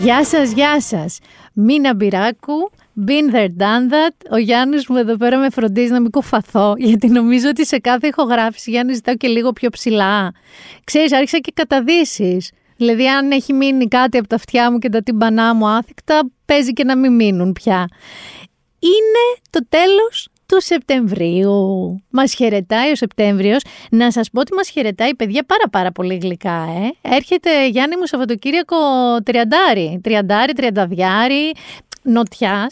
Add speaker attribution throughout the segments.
Speaker 1: Γεια σας, γεια σας. Μίνα Μπυράκου, been there, done that. Ο Γιάννης μου εδώ πέρα με φροντίζει να μην κοφαθώ, γιατί νομίζω ότι σε κάθε ηχογράφηση Γιάννη ζητάω και λίγο πιο ψηλά. Ξέρεις, άρχισα και καταδύσεις. Δηλαδή, αν έχει μείνει κάτι από τα αυτιά μου και τα τυμπανά μου άθικτα, παίζει και να μην μείνουν πια. Είναι το τέλος του Σεπτεμβρίου. Μας χαιρετάει ο Σεπτέμβριος. Να σας πω ότι μας χαιρετάει, παιδιά, πάρα πάρα πολύ γλυκά. Ε. Έρχεται Γιάννη μου Σαββατοκύριακο τριαντάρι. Τριαντάρι, τριανταδιάρι, νοτιά.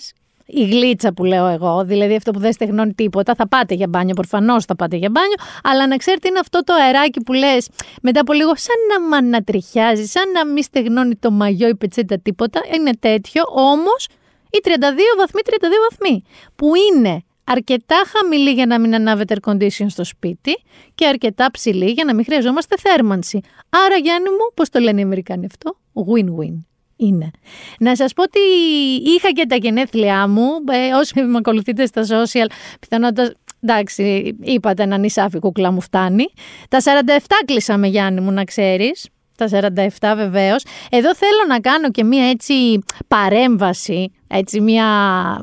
Speaker 1: Η γλίτσα που λέω εγώ, δηλαδή αυτό που δεν στεγνώνει τίποτα. Θα πάτε για μπάνιο, προφανώς θα πάτε για μπάνιο. Αλλά να ξέρετε, είναι αυτό το αεράκι που λες μετά από λίγο, σαν να μανατριχιάζει, σαν να μην στεγνώνει το μαγιό, η πετσέτα, τίποτα. Είναι τέτοιο, όμως η 32 βαθμοί, 32 βαθμοί. Που είναι αρκετά χαμηλή για να μην ανάβετε air condition στο σπίτι και αρκετά ψηλή για να μην χρειαζόμαστε θέρμανση. Άρα, Γιάννη μου, πώς το λένε οι Αμερικάνοι αυτό, win-win. Είναι. Να σας πω ότι είχα και τα γενέθλιά μου, ε, όσοι με ακολουθείτε στα social, πιθανότατας Εντάξει, είπατε έναν Ισάφη κούκλα μου φτάνει. Τα 47 κλείσαμε Γιάννη μου να ξέρεις. Τα 47 βεβαίως. Εδώ θέλω να κάνω και μία έτσι παρέμβαση έτσι μια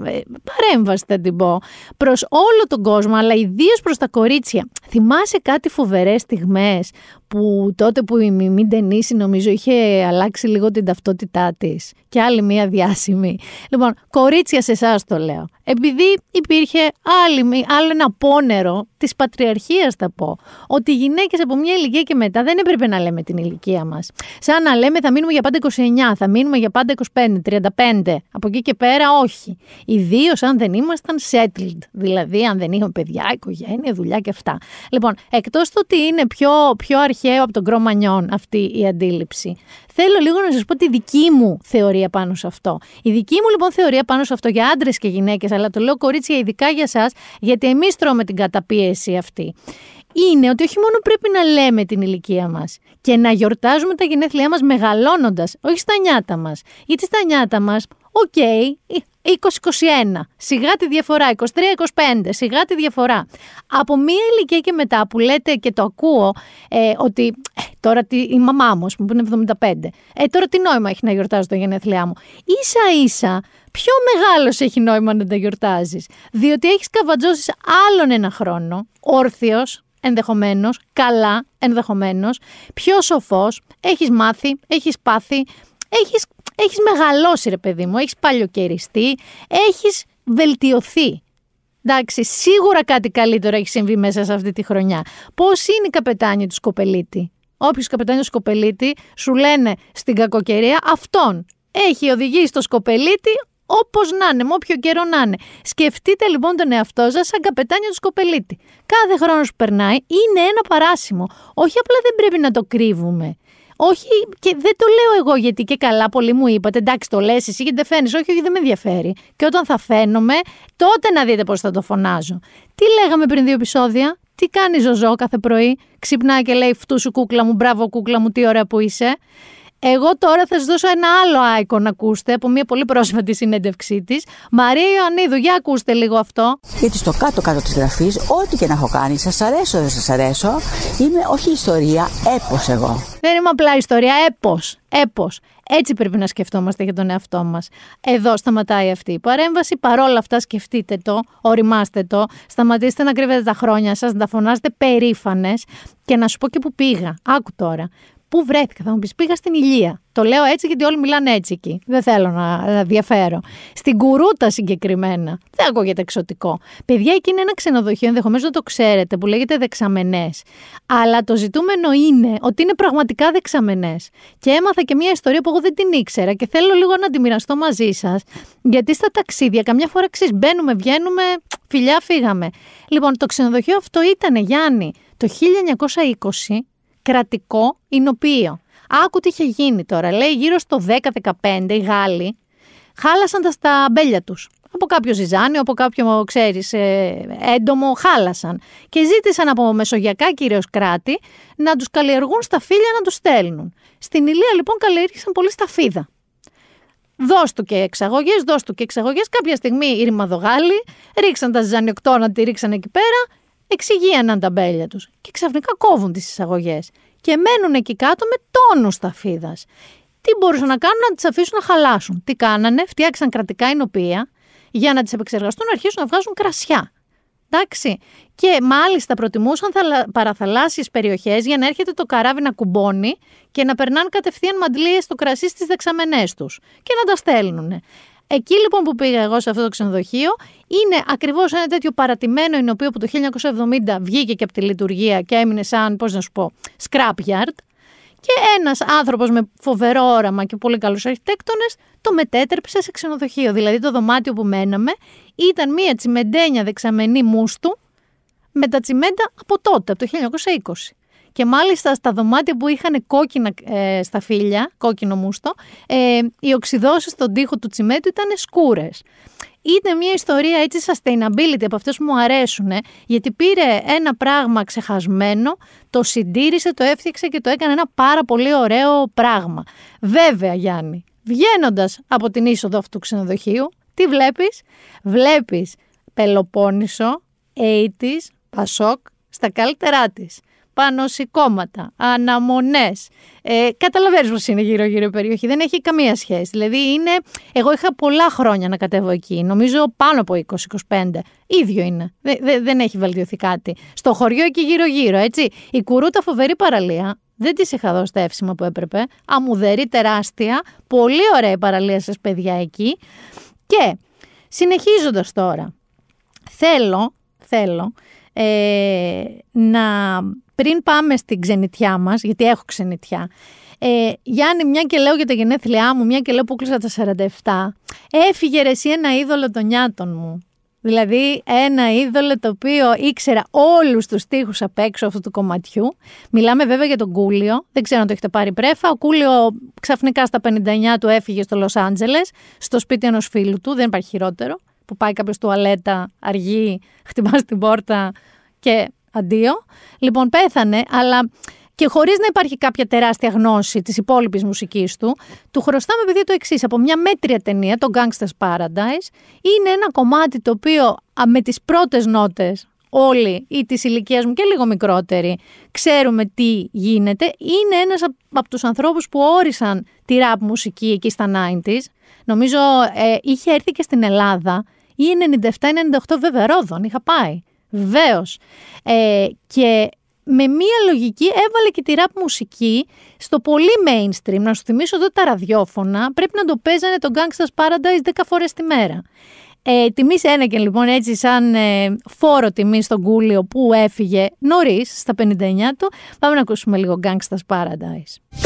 Speaker 1: ε, παρέμβαση θα την πω, προς όλο τον κόσμο, αλλά ιδίως προς τα κορίτσια. Θυμάσαι κάτι φοβερές στιγμές που τότε που η Μιμή Ντενίση νομίζω είχε αλλάξει λίγο την ταυτότητά της και άλλη μια διάσημη. Λοιπόν, κορίτσια σε εσάς το λέω. Επειδή υπήρχε άλλη, άλλο ένα πόνερο της πατριαρχίας θα πω, ότι οι γυναίκες από μια ηλικία και μετά δεν έπρεπε να λέμε την ηλικία μας. Σαν να λέμε θα μείνουμε για πάντα 29, θα μείνουμε για πάντα 25, 35, από εκεί και και πέρα όχι. Ιδίως αν δεν ήμασταν settled, δηλαδή αν δεν είχαμε παιδιά, οικογένεια, δουλειά και αυτά. Λοιπόν, εκτός του ότι είναι πιο, πιο αρχαίο από τον κρομανιόν αυτή η αντίληψη, θέλω λίγο να σας πω τη δική μου θεωρία πάνω σε αυτό. Η δική μου λοιπόν θεωρία πάνω σε αυτό για άντρες και γυναίκες, αλλά το λέω κορίτσια ειδικά για εσά, γιατί εμείς τρώμε την καταπίεση αυτή είναι ότι όχι μόνο πρέπει να λέμε την ηλικία μας και να γιορτάζουμε τα γενέθλιά μας μεγαλώνοντας, όχι στα νιάτα μας. Γιατί στα νιάτα μας, οκ, 20-21, ε, σιγά τη διαφορά, 23-25, σιγά τη διαφορά. Από μία ηλικία και μετά που λέτε και το ακούω ε, ότι ε, τώρα τη, η μαμά μου, που είναι 75, ε, τώρα τι νόημα έχει να γιορτάζω τα γενέθλιά μου. Ίσα ίσα πιο μεγάλος έχει νόημα να τα γιορτάζεις. Διότι έχεις καβατζώσεις άλλον ένα χρόνο, όρθιος, ενδεχομένως, καλά ενδεχομένως, πιο σοφός, έχεις μάθει, έχεις πάθει, έχεις έχεις μεγαλώσει, ρε παιδί μου, έχεις παλιοκαιριστεί, έχεις βελτιωθεί. Εντάξει, σίγουρα κάτι καλύτερο έχει συμβεί μέσα σε αυτή τη χρονιά. Πώς είναι η καπετάνια του Σκοπελίτη. Όποιος καπετάνιος Σκοπελίτη σου λένε στην κακοκαιρία αυτόν έχει οδηγήσει το Σκοπελίτη Όπως να είναι, με όποιο καιρό να είναι. Σκεφτείτε λοιπόν τον εαυτό σας σαν καπετάνιο του σκοπελίτη. Κάθε χρόνο που περνάει είναι ένα παράσημο. Όχι απλά δεν πρέπει να το κρύβουμε. Όχι, και δεν το λέω εγώ γιατί και καλά πολλοί μου είπατε. Εντάξει, το λες εσύ γιατί δεν φαίνεις. Όχι, όχι, δεν με ενδιαφέρει. Και όταν θα φαίνομαι, τότε να δείτε πώς θα το φωνάζω. Τι λέγαμε πριν δύο επεισόδια. Τι κάνει Ζωζό κάθε πρωί. Ξυπνάει και λέει φτού σου κούκλα μου, μπράβο κούκλα μου, τι ωραία που είσαι. Εγώ τώρα θα σα δώσω ένα άλλο άικο να ακούστε από μια πολύ πρόσφατη συνέντευξή της. Μαρία Ιωαννίδου, για ακούστε λίγο αυτό.
Speaker 2: Γιατί στο κάτω-κάτω της γραφής, ό,τι και να έχω κάνει, σας αρέσω, δεν σας αρέσω, είμαι όχι ιστορία, έπος εγώ.
Speaker 1: Δεν είμαι απλά ιστορία, έπος. Έπος. Έτσι πρέπει να σκεφτόμαστε για τον εαυτό μας. Εδώ σταματάει αυτή η παρέμβαση. Παρόλα αυτά, σκεφτείτε το, οριμάστε το, σταματήστε να κρύβετε τα χρόνια σας, να τα φωνάζετε περήφανες και να σου πω και που πήγα. Άκου τώρα. Πού βρέθηκα, θα μου πεις, πήγα στην Ηλία. Το λέω έτσι γιατί όλοι μιλάνε έτσι εκεί. Δεν θέλω να, διαφέρω. Στην Κουρούτα συγκεκριμένα. Δεν ακούγεται εξωτικό. Παιδιά, εκεί είναι ένα ξενοδοχείο, ενδεχομένως να το ξέρετε, που λέγεται δεξαμενές. Αλλά το ζητούμενο είναι ότι είναι πραγματικά δεξαμενές. Και έμαθα και μια ιστορία που εγώ δεν την ήξερα και θέλω λίγο να τη μοιραστώ μαζί σας. Γιατί στα ταξίδια καμιά φορά ξέρεις, μπαίνουμε, βγαίνουμε, φιλιά φύγαμε. Λοιπόν, το ξενοδοχείο αυτό ήταν, Γιάννη, το 1920 κρατικό εινοποιείο. Άκου τι είχε γίνει τώρα. Λέει γύρω στο 10-15 οι Γάλλοι χάλασαν τα στα μπέλια τους. Από κάποιο ζυζάνιο, από κάποιο, ξέρεις, ε, έντομο, χάλασαν. Και ζήτησαν από μεσογειακά κυρίως κράτη να τους καλλιεργούν στα φύλλα να τους στέλνουν. Στην Ηλία λοιπόν καλλιέργησαν πολύ σταφίδα. Δώσ' του και εξαγωγές, δώσ' του και εξαγωγές. Κάποια στιγμή οι ρημαδογάλοι ρίξαν τα ζυζανιοκτώνα, τη ρίξαν εκεί πέρα εξυγίαναν τα μπέλια τους και ξαφνικά κόβουν τις εισαγωγές και μένουν εκεί κάτω με τόνους ταφίδας. Τι μπορούσαν να κάνουν να τις αφήσουν να χαλάσουν. Τι κάνανε, φτιάξαν κρατικά ηνοπία για να τις επεξεργαστούν να αρχίσουν να βγάζουν κρασιά. Εντάξει. Και μάλιστα προτιμούσαν παραθαλάσσιες περιοχές για να έρχεται το καράβι να κουμπώνει και να περνάνε κατευθείαν μαντλίες στο κρασί στις δεξαμενές τους και να τα στέλνουν. Εκεί λοιπόν που πήγα εγώ σε αυτό το ξενοδοχείο είναι ακριβώς ένα τέτοιο παρατημένο οποίο που το 1970 βγήκε και από τη λειτουργία και έμεινε σαν, πώς να σου πω, scrapyard. Και ένας άνθρωπος με φοβερό όραμα και πολύ καλούς αρχιτέκτονες το μετέτρεψε σε ξενοδοχείο. Δηλαδή το δωμάτιο που μέναμε ήταν μια τσιμεντένια δεξαμενή μουστου με τα τσιμέντα από τότε, από το 1920. Και μάλιστα στα δωμάτια που είχαν κόκκινα ε, στα φύλλα, κόκκινο μουστο, ε, οι οξυδόσεις στον τοίχο του τσιμέτου ήταν σκούρες. Είναι μια ιστορία έτσι sustainability από αυτές που μου αρέσουν, ε, γιατί πήρε ένα πράγμα ξεχασμένο, το συντήρησε, το έφτιαξε και το έκανε ένα πάρα πολύ ωραίο πράγμα. Βέβαια, Γιάννη, βγαίνοντας από την είσοδο αυτού του ξενοδοχείου, τι βλέπεις? Βλέπεις Πελοπόννησο, 80's, Πασόκ, στα καλύτερά της πάνω σηκώματα, αναμονές. Ε, Καταλαβαίνεις πως είναι γύρω-γύρω η περιοχή. Δεν έχει καμία σχέση. Δηλαδή είναι... Εγώ είχα πολλά χρόνια να κατέβω εκεί. Νομίζω πάνω από 20-25. Ίδιο είναι. δεν έχει βελτιωθεί κάτι. Στο χωριό εκεί γύρω-γύρω, έτσι. Η Κουρούτα φοβερή παραλία. Δεν της είχα δώσει τα εύσημα που έπρεπε. Αμουδερή τεράστια. Πολύ ωραία η παραλία σας παιδιά εκεί. Και συνεχίζοντας τώρα. Θέλω, ε, να πριν πάμε στην ξενιτιά μας, γιατί έχω ξενιτιά. Ε, Γιάννη, μια και λέω για τα γενέθλιά μου, μια και λέω που κλείσα τα 47. Έφυγε ρε εσύ ένα είδωλο των νιάτων μου. Δηλαδή ένα είδωλο το οποίο ήξερα όλους τους στίχους απ' έξω αυτού του κομματιού. Μιλάμε βέβαια για τον Κούλιο, δεν ξέρω αν το έχετε πάρει πρέφα. Ο Κούλιο ξαφνικά στα 59 του έφυγε στο Λος Άντζελες, στο σπίτι ενός φίλου του, δεν υπάρχει χειρότερο. Που πάει κάποιος τουαλέτα, αργεί, χτυπάς την πόρτα και αντίο. Λοιπόν, πέθανε, αλλά και χωρίς να υπάρχει κάποια τεράστια γνώση της υπόλοιπης μουσικής του, του χρωστάμε επειδή το εξής. Από μια μέτρια ταινία, το Gangsters Paradise, είναι ένα κομμάτι το οποίο με τις πρώτες νότες όλοι ή της ηλικίας μου και λίγο μικρότεροι ξέρουμε τι γίνεται. Είναι ένας από τους ανθρώπους που όρισαν τη ραπ μουσική εκεί στα 90s. Νομίζω ε, είχε έρθει και στην Ελλάδα ή 97-98 βέβαια είχα πάει. Βεβαίως. Ε, και με μία λογική έβαλε και τη ραπ μουσική στο πολύ mainstream. Να σου θυμίσω εδώ τα ραδιόφωνα. Πρέπει να το παίζανε το Gangsta's Paradise 10 φορές τη μέρα. Ε, τιμή και λοιπόν έτσι σαν ε, φόρο τιμή στον Κούλιο που έφυγε νωρίς στα 59 του. Πάμε να ακούσουμε λίγο Gangsta's Paradise.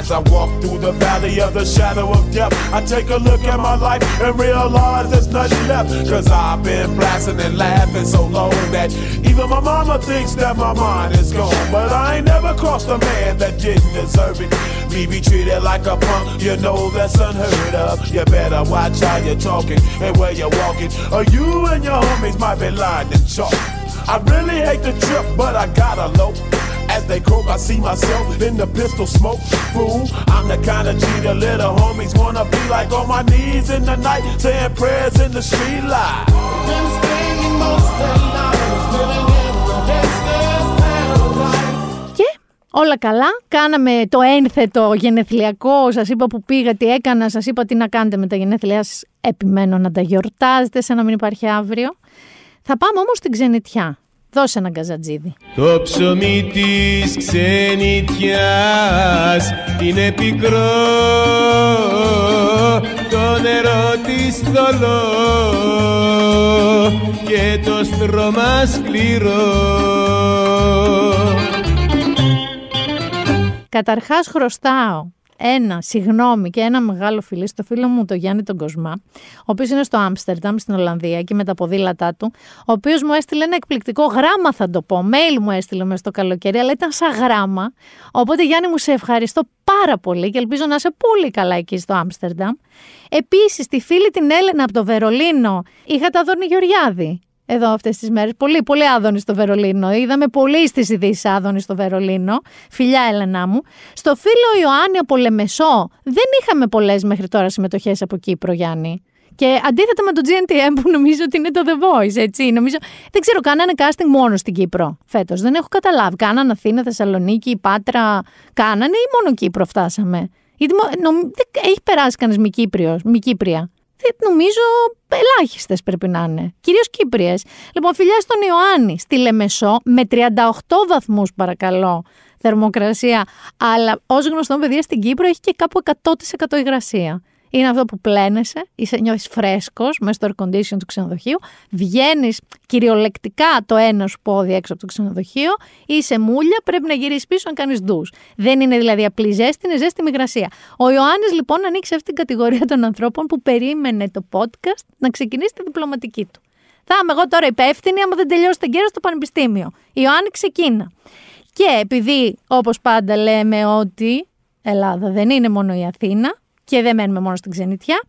Speaker 2: As I walk through the valley of the shadow of death, I take a look at my life and realize there's nothing left. Cause I've been blasting and laughing so long that even my mama thinks that my mind is gone. But I ain't never crossed a man that didn't deserve it. Me be treated like a punk, you know that's unheard of. You better watch how you're talking and where you're walking, or you and your homies might be lying to chalk. I really hate the trip, but I gotta low. As they croak, I see myself in the pistol smoke. Fool, I'm the kind of G the little homies wanna be like on my knees in the night, saying prayers in the street light. Been staying most alive, feeling
Speaker 1: Όλα καλά. Κάναμε το ένθετο γενεθλιακό. Σας είπα που πήγα, τι έκανα, σας είπα τι να κάνετε με τα γενέθλιά σας. Επιμένω να τα γιορτάζετε, σαν να μην υπάρχει αύριο. Θα πάμε όμως στην ξενιτιά. Δώσε ένα γκαζατζίδι.
Speaker 2: Το ψωμί της ξενιτιάς είναι πικρό Το νερό της θολό και το στρώμα σκληρό
Speaker 1: Καταρχάς χρωστάω ένα συγγνώμη και ένα μεγάλο φιλί στο φίλο μου, το Γιάννη τον Κοσμά, ο οποίος είναι στο Άμστερνταμ στην Ολλανδία και με τα ποδήλατά του, ο οποίος μου έστειλε ένα εκπληκτικό γράμμα, θα το πω. Mail μου έστειλε μέσα στο καλοκαίρι, αλλά ήταν σαν γράμμα. Οπότε, Γιάννη, μου σε ευχαριστώ πάρα πολύ και ελπίζω να είσαι πολύ καλά εκεί στο Άμστερνταμ. Επίσης, τη φίλη την Έλενα από το Βερολίνο είχα τα δόρνη Γεωργιάδη εδώ αυτές τις μέρες. Πολύ, πολύ άδωνη στο Βερολίνο. Είδαμε πολύ στις ειδήσεις άδωνη στο Βερολίνο. Φιλιά Έλενά μου. Στο φίλο Ιωάννη από Λεμεσό δεν είχαμε πολλές μέχρι τώρα συμμετοχές από Κύπρο, Γιάννη. Και αντίθετα με το GNTM που νομίζω ότι είναι το The Voice, έτσι. Νομίζω, δεν ξέρω, κάνανε casting μόνο στην Κύπρο φέτος. Δεν έχω καταλάβει. Κάνανε Αθήνα, Θεσσαλονίκη, Πάτρα. Κάνανε ή μόνο Κύπρο φτάσαμε. Γιατί νομ, δεν έχει περάσει κανένα μη, Κύπριος, μη Κύπρια νομίζω ελάχιστες πρέπει να είναι. Κυρίως Κύπριες. Λοιπόν, φιλιά στον Ιωάννη στη Λεμεσό με 38 βαθμούς, παρακαλώ, θερμοκρασία. Αλλά ως γνωστό, παιδιά στην Κύπρο έχει και κάπου 100% υγρασία είναι αυτό που πλένεσαι, είσαι, νιώθεις φρέσκος μέσα στο air condition του ξενοδοχείου, βγαίνεις κυριολεκτικά το ένα σου πόδι έξω από το ξενοδοχείο, είσαι μούλια, πρέπει να γυρίσεις πίσω να κάνεις ντους. Δεν είναι δηλαδή απλή ζέστη, είναι ζέστη μυγρασία. Ο Ιωάννης λοιπόν ανοίξει αυτή την κατηγορία των ανθρώπων που περίμενε το podcast να ξεκινήσει τη διπλωματική του. Θα είμαι εγώ τώρα υπεύθυνη άμα δεν τελειώσει την κέρα στο πανεπιστήμιο. Ιωάννη ξεκίνα. Και επειδή όπως πάντα λέμε ότι Ελλάδα δεν είναι μόνο η Αθήνα, και δεν μένουμε μόνο στην ξενιτιά.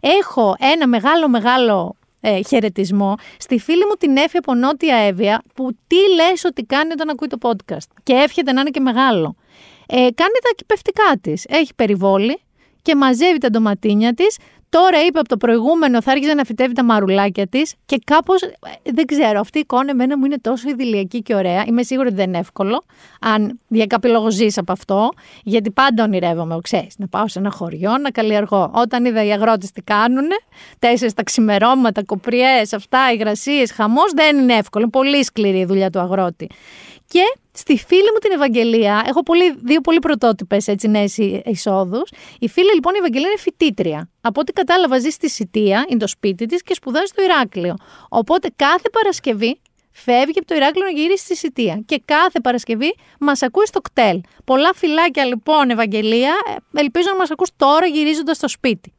Speaker 1: Έχω ένα μεγάλο μεγάλο ε, χαιρετισμό στη φίλη μου την Εφη από Νότια Εύβοια που τι λες ότι κάνει όταν ακούει το podcast και εύχεται να είναι και μεγάλο. Ε, κάνει τα κυπευτικά της. Έχει περιβόλη και μαζεύει τα ντοματίνια της Τώρα είπε από το προηγούμενο θα άρχιζε να φυτεύει τα μαρουλάκια της και κάπως. Ε, δεν ξέρω, αυτή η εικόνα εμένα μου είναι τόσο ιδηλιακή και ωραία. Είμαι σίγουρη ότι δεν είναι εύκολο. Αν για κάποιο λόγο ζεις από αυτό, γιατί πάντα ονειρεύομαι, ξέρεις, να πάω σε ένα χωριό να καλλιεργώ. Όταν είδα οι αγρότες τι κάνουν, τέσσερις τα ξημερώματα, κοπριές, αυτά, υγρασίες, χαμός, δεν είναι εύκολο. Πολύ σκληρή η δουλειά του αγρότη. Και Στη φίλη μου την Ευαγγελία, έχω πολύ, δύο πολύ πρωτότυπες νέε εισόδους. Η φίλη λοιπόν η Ευαγγελία είναι φοιτήτρια. Από ό,τι κατάλαβα, ζει στη Σιτία, είναι το σπίτι της και σπουδάζει στο Ηράκλειο. Οπότε κάθε Παρασκευή φεύγει από το Ηράκλειο να γυρίσει στη Σιτία. Και κάθε Παρασκευή μας ακούει στο κτέλ. Πολλά φυλάκια λοιπόν, Ευαγγελία. Ε, ελπίζω να μας ακούς τώρα γυρίζοντας στο σπίτι.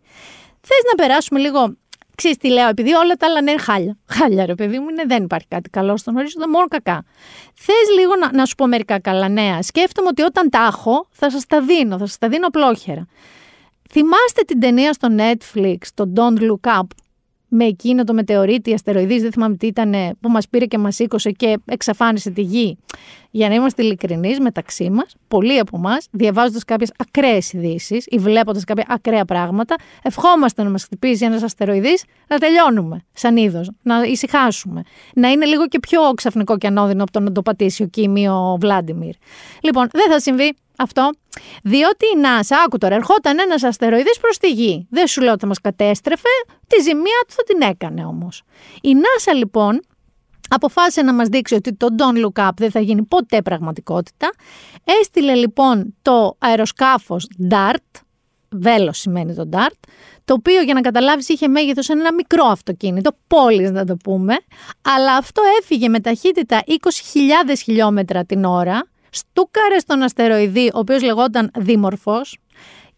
Speaker 1: Θες να περάσουμε λίγο Ξέρεις τι λέω, επειδή όλα τα άλλα είναι χάλια. Χάλια, ρε παιδί μου, είναι, δεν υπάρχει κάτι καλό στον ορίζοντα, μόνο κακά. Θες λίγο να, να σου πω μερικά καλά νέα. Σκέφτομαι ότι όταν τα έχω, θα σας τα δίνω, θα σας τα δίνω απλόχερα. Θυμάστε την ταινία στο Netflix, το Don't Look Up, με εκείνο το μετεωρίτη, αστεροειδής, δεν θυμάμαι τι ήταν, που μας πήρε και μας σήκωσε και εξαφάνισε τη γη. Για να είμαστε ειλικρινείς μεταξύ μας, πολλοί από εμά, διαβάζοντας κάποιες ακραίες ειδήσεις ή βλέποντας κάποια ακραία πράγματα, ευχόμαστε να μας χτυπήσει ένας αστεροειδής να τελειώνουμε σαν είδος, να ησυχάσουμε. Να είναι λίγο και πιο ξαφνικό και ανώδυνο από το να το πατήσει ο Κίμη ο Βλάντιμιρ. Λοιπόν, δεν θα συμβεί αυτό. Διότι η NASA, άκου τώρα, ερχόταν ένας αστεροειδής προς τη γη. Δεν σου λέω ότι θα μας κατέστρεφε, τη ζημία του θα την έκανε όμως. Η NASA λοιπόν αποφάσισε να μας δείξει ότι το Don't Look Up δεν θα γίνει ποτέ πραγματικότητα. Έστειλε λοιπόν το αεροσκάφος DART, βέλος σημαίνει το DART, το οποίο για να καταλάβεις είχε μέγεθος ένα μικρό αυτοκίνητο, πόλης να το πούμε, αλλά αυτό έφυγε με ταχύτητα 20.000 χιλιόμετρα την ώρα, στούκαρε στον αστεροειδή, ο οποίος λεγόταν δίμορφος,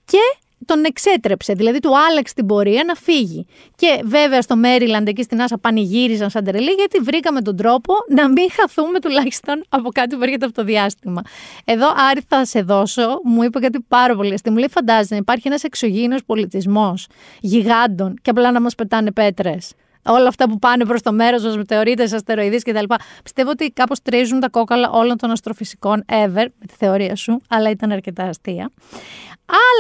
Speaker 1: και τον εξέτρεψε, δηλαδή του άλλαξε την πορεία να φύγει. Και βέβαια στο Μέριλαντ εκεί στην Άσα πανηγύριζαν σαν τρελή, γιατί βρήκαμε τον τρόπο να μην χαθούμε τουλάχιστον από κάτι που έρχεται από το διάστημα. Εδώ Άρη θα σε δώσω, μου είπε κάτι πάρα πολύ αστείο. Μου λέει φαντάζεσαι να υπάρχει ένας εξωγήινος πολιτισμός γιγάντων και απλά να μας πετάνε πέτρες όλα αυτά που πάνε προς το μέρος μας, μετεωρίτες, αστεροειδείς κτλ. Πιστεύω ότι κάπως τρίζουν τα κόκαλα όλων των αστροφυσικών ever, με τη θεωρία σου, αλλά ήταν αρκετά αστεία.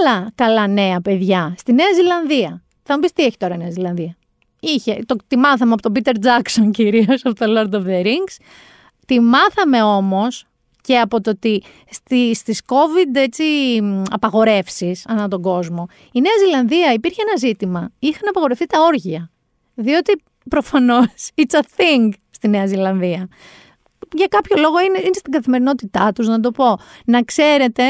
Speaker 1: Άλλα καλά νέα, παιδιά, στη Νέα Ζηλανδία. Θα μου πεις τι έχει τώρα η Νέα Ζηλανδία. Είχε, το, τη μάθαμε από τον Peter Jackson κυρίως, από το Lord of the Rings. Τη μάθαμε όμως και από το ότι στι, στις COVID έτσι, απαγορεύσεις ανά τον κόσμο, η Νέα Ζηλανδία υπήρχε ένα ζήτημα. Είχαν απαγορευτεί τα όργια. Διότι προφανώς it's a thing στη Νέα Ζηλανδία. Για κάποιο λόγο είναι, είναι στην καθημερινότητά τους, να το πω. Να ξέρετε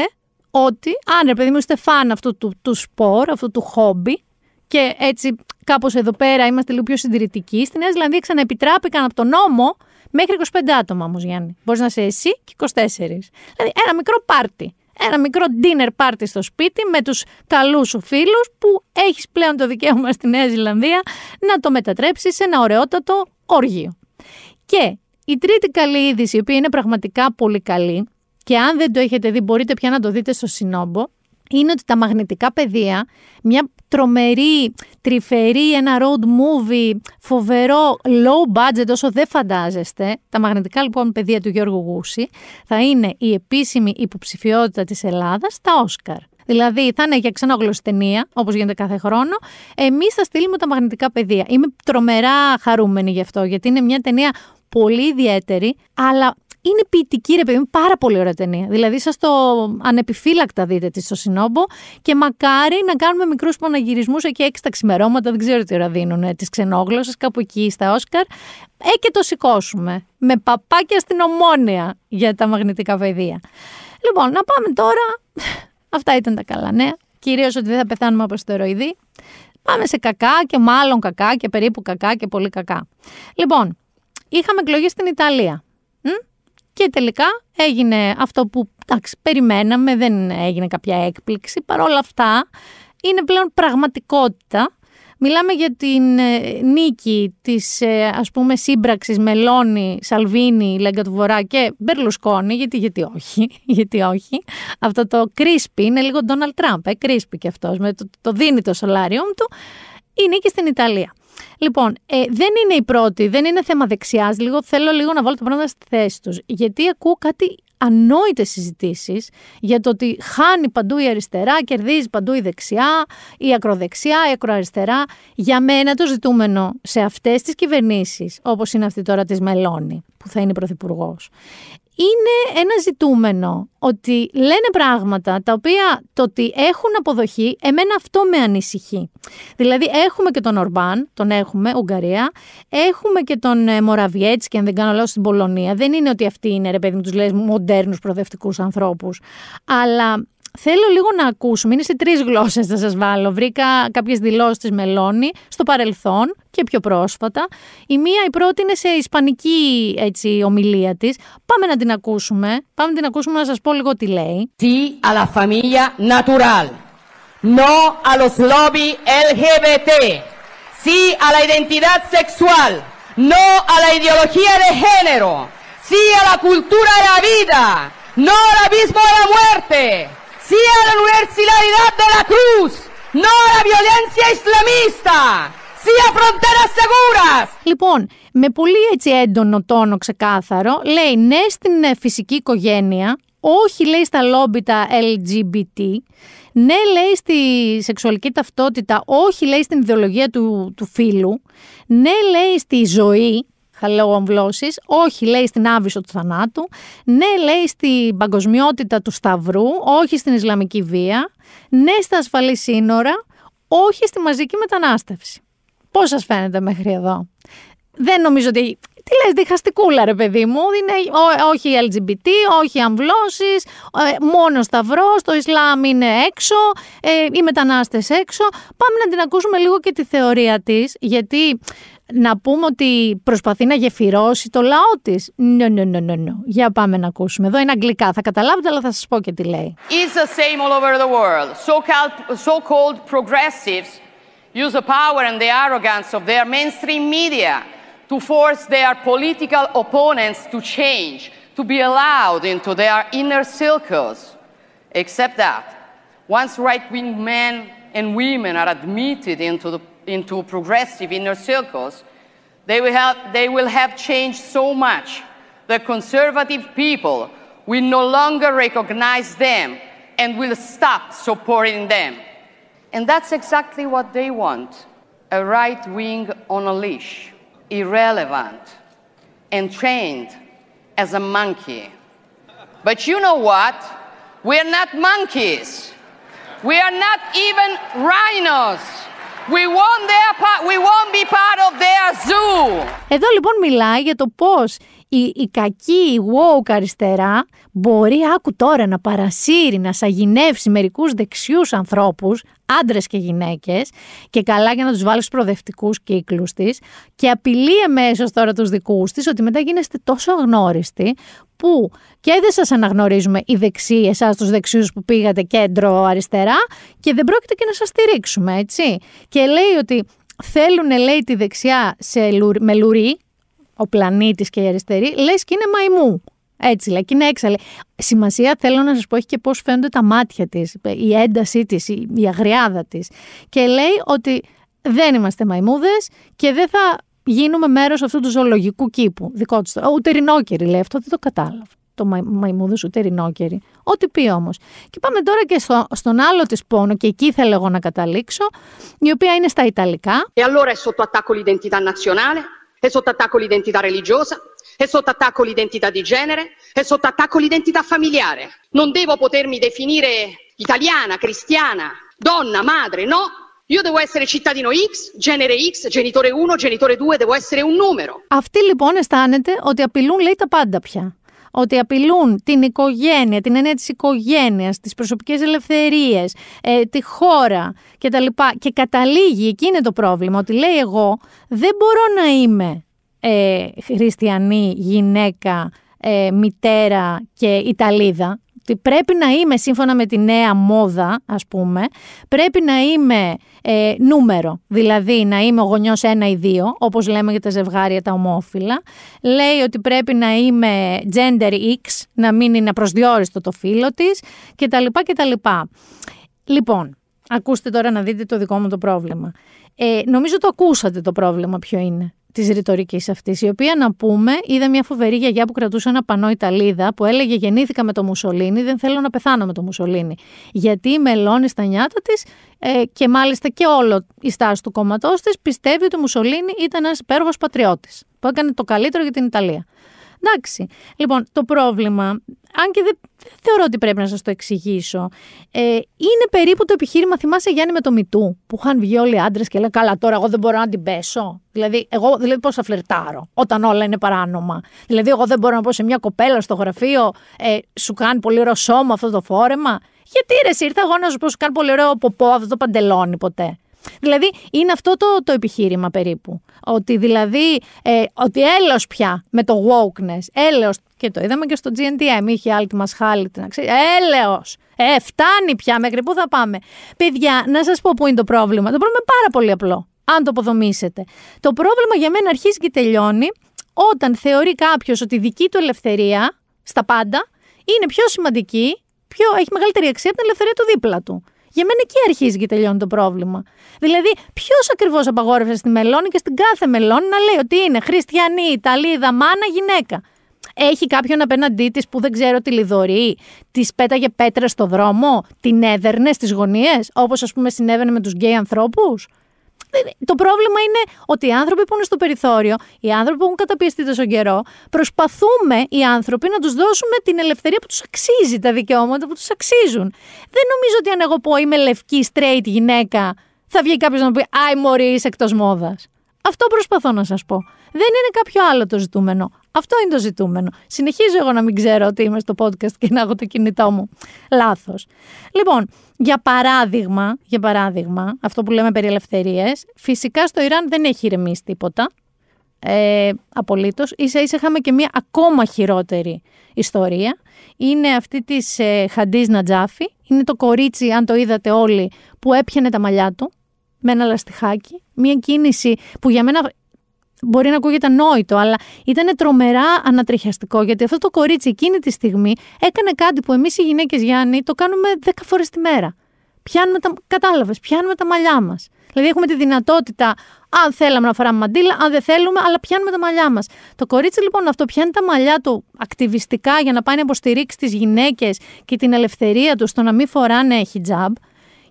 Speaker 1: ότι, αν ρε παιδί είστε φαν αυτού του, του σπορ, αυτού του χόμπι, και έτσι κάπως εδώ πέρα είμαστε λίγο πιο συντηρητικοί, στη Νέα Ζηλανδία ξαναεπιτράπηκαν από τον νόμο μέχρι 25 άτομα όμως, Γιάννη. Μπορείς να είσαι εσύ και 24. Δηλαδή, ένα μικρό πάρτι ένα μικρό dinner party στο σπίτι με τους καλούς σου φίλους που έχεις πλέον το δικαίωμα στη Νέα Ζηλανδία να το μετατρέψεις σε ένα ωραιότατο όργιο. Και η τρίτη καλή είδηση, η οποία είναι πραγματικά πολύ καλή και αν δεν το έχετε δει μπορείτε πια να το δείτε στο Σινόμπο, είναι ότι τα μαγνητικά πεδία, μια τρομερή, τρυφερή, ένα road movie, φοβερό, low budget όσο δεν φαντάζεστε. Τα μαγνητικά λοιπόν παιδεία του Γιώργου Γούση θα είναι η επίσημη υποψηφιότητα της Ελλάδας στα Όσκαρ. Δηλαδή θα είναι για ξενόγλωση ταινία, όπως γίνεται κάθε χρόνο. Εμείς θα στείλουμε τα μαγνητικά παιδεία. Είμαι τρομερά χαρούμενη γι' αυτό, γιατί είναι μια ταινία πολύ ιδιαίτερη, αλλά είναι ποιητική, ρε παιδί μου, πάρα πολύ ωραία ταινία. Δηλαδή, σας το ανεπιφύλακτα δείτε της στο Σινόμπο και μακάρι να κάνουμε μικρούς παναγυρισμού εκεί έξι τα ξημερώματα, δεν ξέρω τι ώρα δίνουν, τι ξενόγλωσσα, κάπου εκεί στα Όσκαρ. Ε, και το σηκώσουμε. Με παπάκια στην ομόνια για τα μαγνητικά παιδεία. Λοιπόν, να πάμε τώρα. Αυτά ήταν τα καλά νέα. Κυρίως ότι δεν θα πεθάνουμε από στεροειδή. Πάμε σε κακά και μάλλον κακά και περίπου κακά και πολύ κακά. Λοιπόν, είχαμε εκλογή στην Ιταλία. Και τελικά έγινε αυτό που εντάξει, περιμέναμε, δεν έγινε κάποια έκπληξη. Παρ' όλα αυτά είναι πλέον πραγματικότητα. Μιλάμε για την ε, νίκη της ε, ας πούμε σύμπραξης Μελώνη, Σαλβίνη, Λέγκα του Βορρά και Μπερλουσκόνη, γιατί, γιατί όχι, γιατί όχι. Αυτό το κρίσπι είναι λίγο Ντόναλτ Τραμπ, ε, κρίσπι και αυτός, με το, δίνει το σολάριο του, η νίκη στην Ιταλία. Λοιπόν, ε, δεν είναι η πρώτη, δεν είναι θέμα δεξιάς. Λίγο θέλω λίγο να βάλω τα πράγματα στη θέση τους. Γιατί ακούω κάτι ανόητες συζητήσεις για το ότι χάνει παντού η αριστερά, κερδίζει παντού η δεξιά, η ακροδεξιά, η ακροαριστερά. Για μένα το ζητούμενο σε αυτές τις κυβερνήσεις, όπως είναι αυτή τώρα της Μελώνη, που θα είναι πρωθυπουργός, είναι ένα ζητούμενο ότι λένε πράγματα τα οποία το ότι έχουν αποδοχή, εμένα αυτό με ανησυχεί. Δηλαδή έχουμε και τον Ορμπάν, τον έχουμε, Ουγγαρία, έχουμε και τον ε, Μοραβιέτς και αν δεν κάνω λάθος στην Πολωνία. Δεν είναι ότι αυτοί είναι, ρε παιδί μου, τους λες μοντέρνους προοδευτικούς ανθρώπους. Αλλά Θέλω λίγο να ακούσουμε. Είναι σε τρεις γλώσσες, θα σας βάλω. Βρήκα κάποιες δηλώσεις της Μελώνη στο παρελθόν και πιο πρόσφατα. Η μία, η πρώτη είναι σε ισπανική έτσι, ομιλία της. Πάμε να την ακούσουμε. Πάμε να την ακούσουμε να σας πω λίγο τι λέει. Τι a la familia natural. No a los lobby LGBT.
Speaker 2: Sí a la identidad sexual. No a la ideología de género. Sí a la cultura de la vida. No al abismo de la muerte sí a la universalidad de la cruz, no a la violencia
Speaker 1: Λοιπόν, με πολύ έτσι έντονο τόνο ξεκάθαρο, λέει ναι στην φυσική οικογένεια, όχι λέει στα λόμπι τα LGBT, ναι λέει στη σεξουαλική ταυτότητα, όχι λέει στην ιδεολογία του, του φίλου, ναι λέει στη ζωή, θα λέω αμβλώσεις. Όχι, λέει στην άβυσο του θανάτου. Ναι, λέει στην παγκοσμιότητα του Σταυρού. Όχι στην Ισλαμική βία. Ναι, στα ασφαλή σύνορα. Όχι στη μαζική μετανάστευση. Πώς σας φαίνεται μέχρι εδώ. Δεν νομίζω ότι τι λες, διχαστικούλα ρε παιδί μου, είναι, ό, όχι LGBT, όχι αμβλώσεις, ε, μόνο σταυρός, το Ισλάμ είναι έξω, ε, οι μετανάστες έξω. Πάμε να την ακούσουμε λίγο και τη θεωρία της, γιατί να πούμε ότι προσπαθεί να γεφυρώσει το λαό της. Ναι, ναι, ναι, ναι, ναι. Για πάμε να ακούσουμε. Εδώ είναι αγγλικά. Θα καταλάβετε, αλλά θα σας πω και τι λέει.
Speaker 2: It's the same all over the world. So-called, so-called progressives use the power and the arrogance of their mainstream media to force their political opponents to change, to be allowed into their inner circles. Except that once right-wing men and women are admitted into the into progressive inner circles, they will have, they will have changed so much that conservative people will no longer recognize them and will stop supporting them. And that's exactly what they want a right wing on a leash, irrelevant, and trained as a monkey. But you know what? We're not monkeys. We are not even rhinos. We won't, their, we won't be part of their zoo.
Speaker 1: Εδώ λοιπόν μιλάει για το πώς η, η κακή η woke αριστερά μπορεί άκου τώρα να παρασύρει, να σαγηνεύσει μερικούς δεξιούς ανθρώπους, άντρες και γυναίκες, και καλά για να τους βάλεις στους προοδευτικούς κύκλους της, και απειλεί εμέσως τώρα τους δικούς της, ότι μετά γίνεστε τόσο αγνώριστοι, που και δεν σας αναγνωρίζουμε οι δεξιοί, εσάς τους δεξιούς που πήγατε κέντρο αριστερά, και δεν πρόκειται και να σας στηρίξουμε, έτσι. Και λέει ότι θέλουν, λέει, τη δεξιά σε, με λουρί, ο πλανήτης και η αριστερή, λες και είναι μαϊμού. Έτσι λέει και είναι έξαλλη. Σημασία θέλω να σας πω έχει και πώς φαίνονται τα μάτια της, η έντασή της, η, αγριάδα της. Και λέει ότι δεν είμαστε μαϊμούδες και δεν θα γίνουμε μέρος αυτού του ζωολογικού κήπου. Δικό της. Ούτε ρινόκερη λέει αυτό, δεν το κατάλαβα. Το μα, μαϊμούδε ούτε ρινόκερη. Ό,τι πει όμως. Και πάμε τώρα και στον άλλο της πόνο, και εκεί θέλω εγώ να καταλήξω, η οποία είναι στα Ιταλικά. E allora è sotto attacco l'identità nazionale, È sotto attacco l'identità religiosa,
Speaker 2: è sotto attacco l'identità di genere, è sotto attacco l'identità familiare. Non devo potermi definire italiana, cristiana, donna, madre, no, io devo essere cittadino X, genere X, genitore 1, genitore 2, devo essere un numero.
Speaker 1: Αυτοί λοιπόν αισθάνεται ότι απειλούν λέει τα πάντα πια. ότι απειλούν την οικογένεια, την έννοια της οικογένειας, τις προσωπικές ελευθερίες, ε, τη χώρα κτλ. Και καταλήγει, εκεί είναι το πρόβλημα, ότι λέει εγώ δεν μπορώ να είμαι ε, χριστιανή γυναίκα, ε, μητέρα και Ιταλίδα ότι πρέπει να είμαι σύμφωνα με τη νέα μόδα, ας πούμε, πρέπει να είμαι ε, νούμερο, δηλαδή να είμαι ο γονιός ένα ή δύο, όπως λέμε για τα ζευγάρια τα ομόφυλα. Λέει ότι πρέπει να είμαι gender X, να μην είναι προσδιορίστο το φίλο της κτλ. κτλ. Λοιπόν, ακούστε τώρα να δείτε το δικό μου το πρόβλημα. Ε, νομίζω το ακούσατε το πρόβλημα ποιο είναι της ρητορικής αυτής, η οποία να πούμε, είδα μια φοβερή γιαγιά που κρατούσε ένα πανό Ιταλίδα που έλεγε Γεννήθηκα με το Μουσολίνι, δεν θέλω να πεθάνω με το Μουσολίνι. Γιατί μελώνει στα νιάτα της ε, και μάλιστα και όλο η στάση του κόμματός της πιστεύει ότι ο Μουσολίνι ήταν ένας υπέροχος πατριώτης που έκανε το καλύτερο για την Ιταλία. Εντάξει. Λοιπόν, το πρόβλημα αν και δεν, θεωρώ ότι πρέπει να σας το εξηγήσω, ε, είναι περίπου το επιχείρημα, θυμάσαι Γιάννη με το Μητού, που είχαν βγει όλοι οι άντρες και λένε καλά τώρα εγώ δεν μπορώ να την πέσω. Δηλαδή, εγώ δηλαδή πώς θα φλερτάρω όταν όλα είναι παράνομα. Δηλαδή, εγώ δεν μπορώ να πω σε μια κοπέλα στο γραφείο, ε, σου κάνει πολύ ωραίο σώμα αυτό το φόρεμα. Γιατί ρε, ήρθα εγώ να σου πω, σου κάνει πολύ ωραίο ποπό αυτό το παντελόνι ποτέ. Δηλαδή, είναι αυτό το, το επιχείρημα περίπου. Ότι δηλαδή, ε, ότι έλεος πια με το wokeness, έλεος και το είδαμε και στο GNTM. Είχε άλλη τη μα χάλη την αξία. Έλεω! Ε, φτάνει πια μέχρι πού θα πάμε. Παιδιά, να σας πω πού είναι το πρόβλημα. Το πρόβλημα είναι πάρα πολύ απλό. Αν το αποδομήσετε. Το πρόβλημα για μένα αρχίζει και τελειώνει όταν θεωρεί κάποιος ότι η δική του ελευθερία στα πάντα είναι πιο σημαντική, πιο, έχει μεγαλύτερη αξία από την ελευθερία του δίπλα του. Για μένα εκεί αρχίζει και τελειώνει το πρόβλημα. Δηλαδή, ποιος ακριβώς απαγόρευσε στη Μελώνη και στην κάθε Μελώνη να λέει ότι είναι χριστιανή, Ιταλίδα, μάνα, γυναίκα. Έχει κάποιον απέναντί της που δεν ξέρω τη λιδωρεί, τη πέταγε πέτρες στο δρόμο, την έδερνε στις γωνίες, όπως ας πούμε συνέβαινε με τους γκέι ανθρώπους. Το πρόβλημα είναι ότι οι άνθρωποι που είναι στο περιθώριο, οι άνθρωποι που έχουν καταπιεστεί τόσο καιρό, προσπαθούμε οι άνθρωποι να τους δώσουμε την ελευθερία που τους αξίζει, τα δικαιώματα που τους αξίζουν. Δεν νομίζω ότι αν εγώ πω είμαι λευκή, straight γυναίκα, θα βγει κάποιος να πει Άι, Μωρή, είσαι εκτός μόδας. Αυτό προσπαθώ να σας πω. Δεν είναι κάποιο άλλο το ζητούμενο. Αυτό είναι το ζητούμενο. Συνεχίζω εγώ να μην ξέρω ότι είμαι στο podcast και να έχω το κινητό μου. Λάθος. Λοιπόν, για παράδειγμα, για παράδειγμα, αυτό που λέμε περί ελευθερίες, φυσικά στο Ιράν δεν έχει ηρεμήσει τίποτα. Ε, Απολύτως. σα ίσα είχαμε και μια ακόμα χειρότερη ιστορία. Είναι αυτή της ε, Χαντής Νατζάφη. Είναι το κορίτσι, αν το είδατε όλοι, που έπιανε τα μαλλιά του με ένα λαστιχάκι. Μια κίνηση που για μένα μπορεί να ακούγεται νόητο, αλλά ήταν τρομερά ανατριχιαστικό γιατί αυτό το κορίτσι εκείνη τη στιγμή έκανε κάτι που εμείς οι γυναίκες Γιάννη το κάνουμε 10 φορές τη μέρα. Πιάνουμε τα, κατάλαβες, πιάνουμε τα μαλλιά μας. Δηλαδή έχουμε τη δυνατότητα, αν θέλαμε να φοράμε μαντήλα, αν δεν θέλουμε, αλλά πιάνουμε τα μαλλιά μας. Το κορίτσι λοιπόν αυτό πιάνει τα μαλλιά του ακτιβιστικά για να πάει να υποστηρίξει τις γυναίκες και την ελευθερία τους στο να μην φοράνε χιτζάμπ.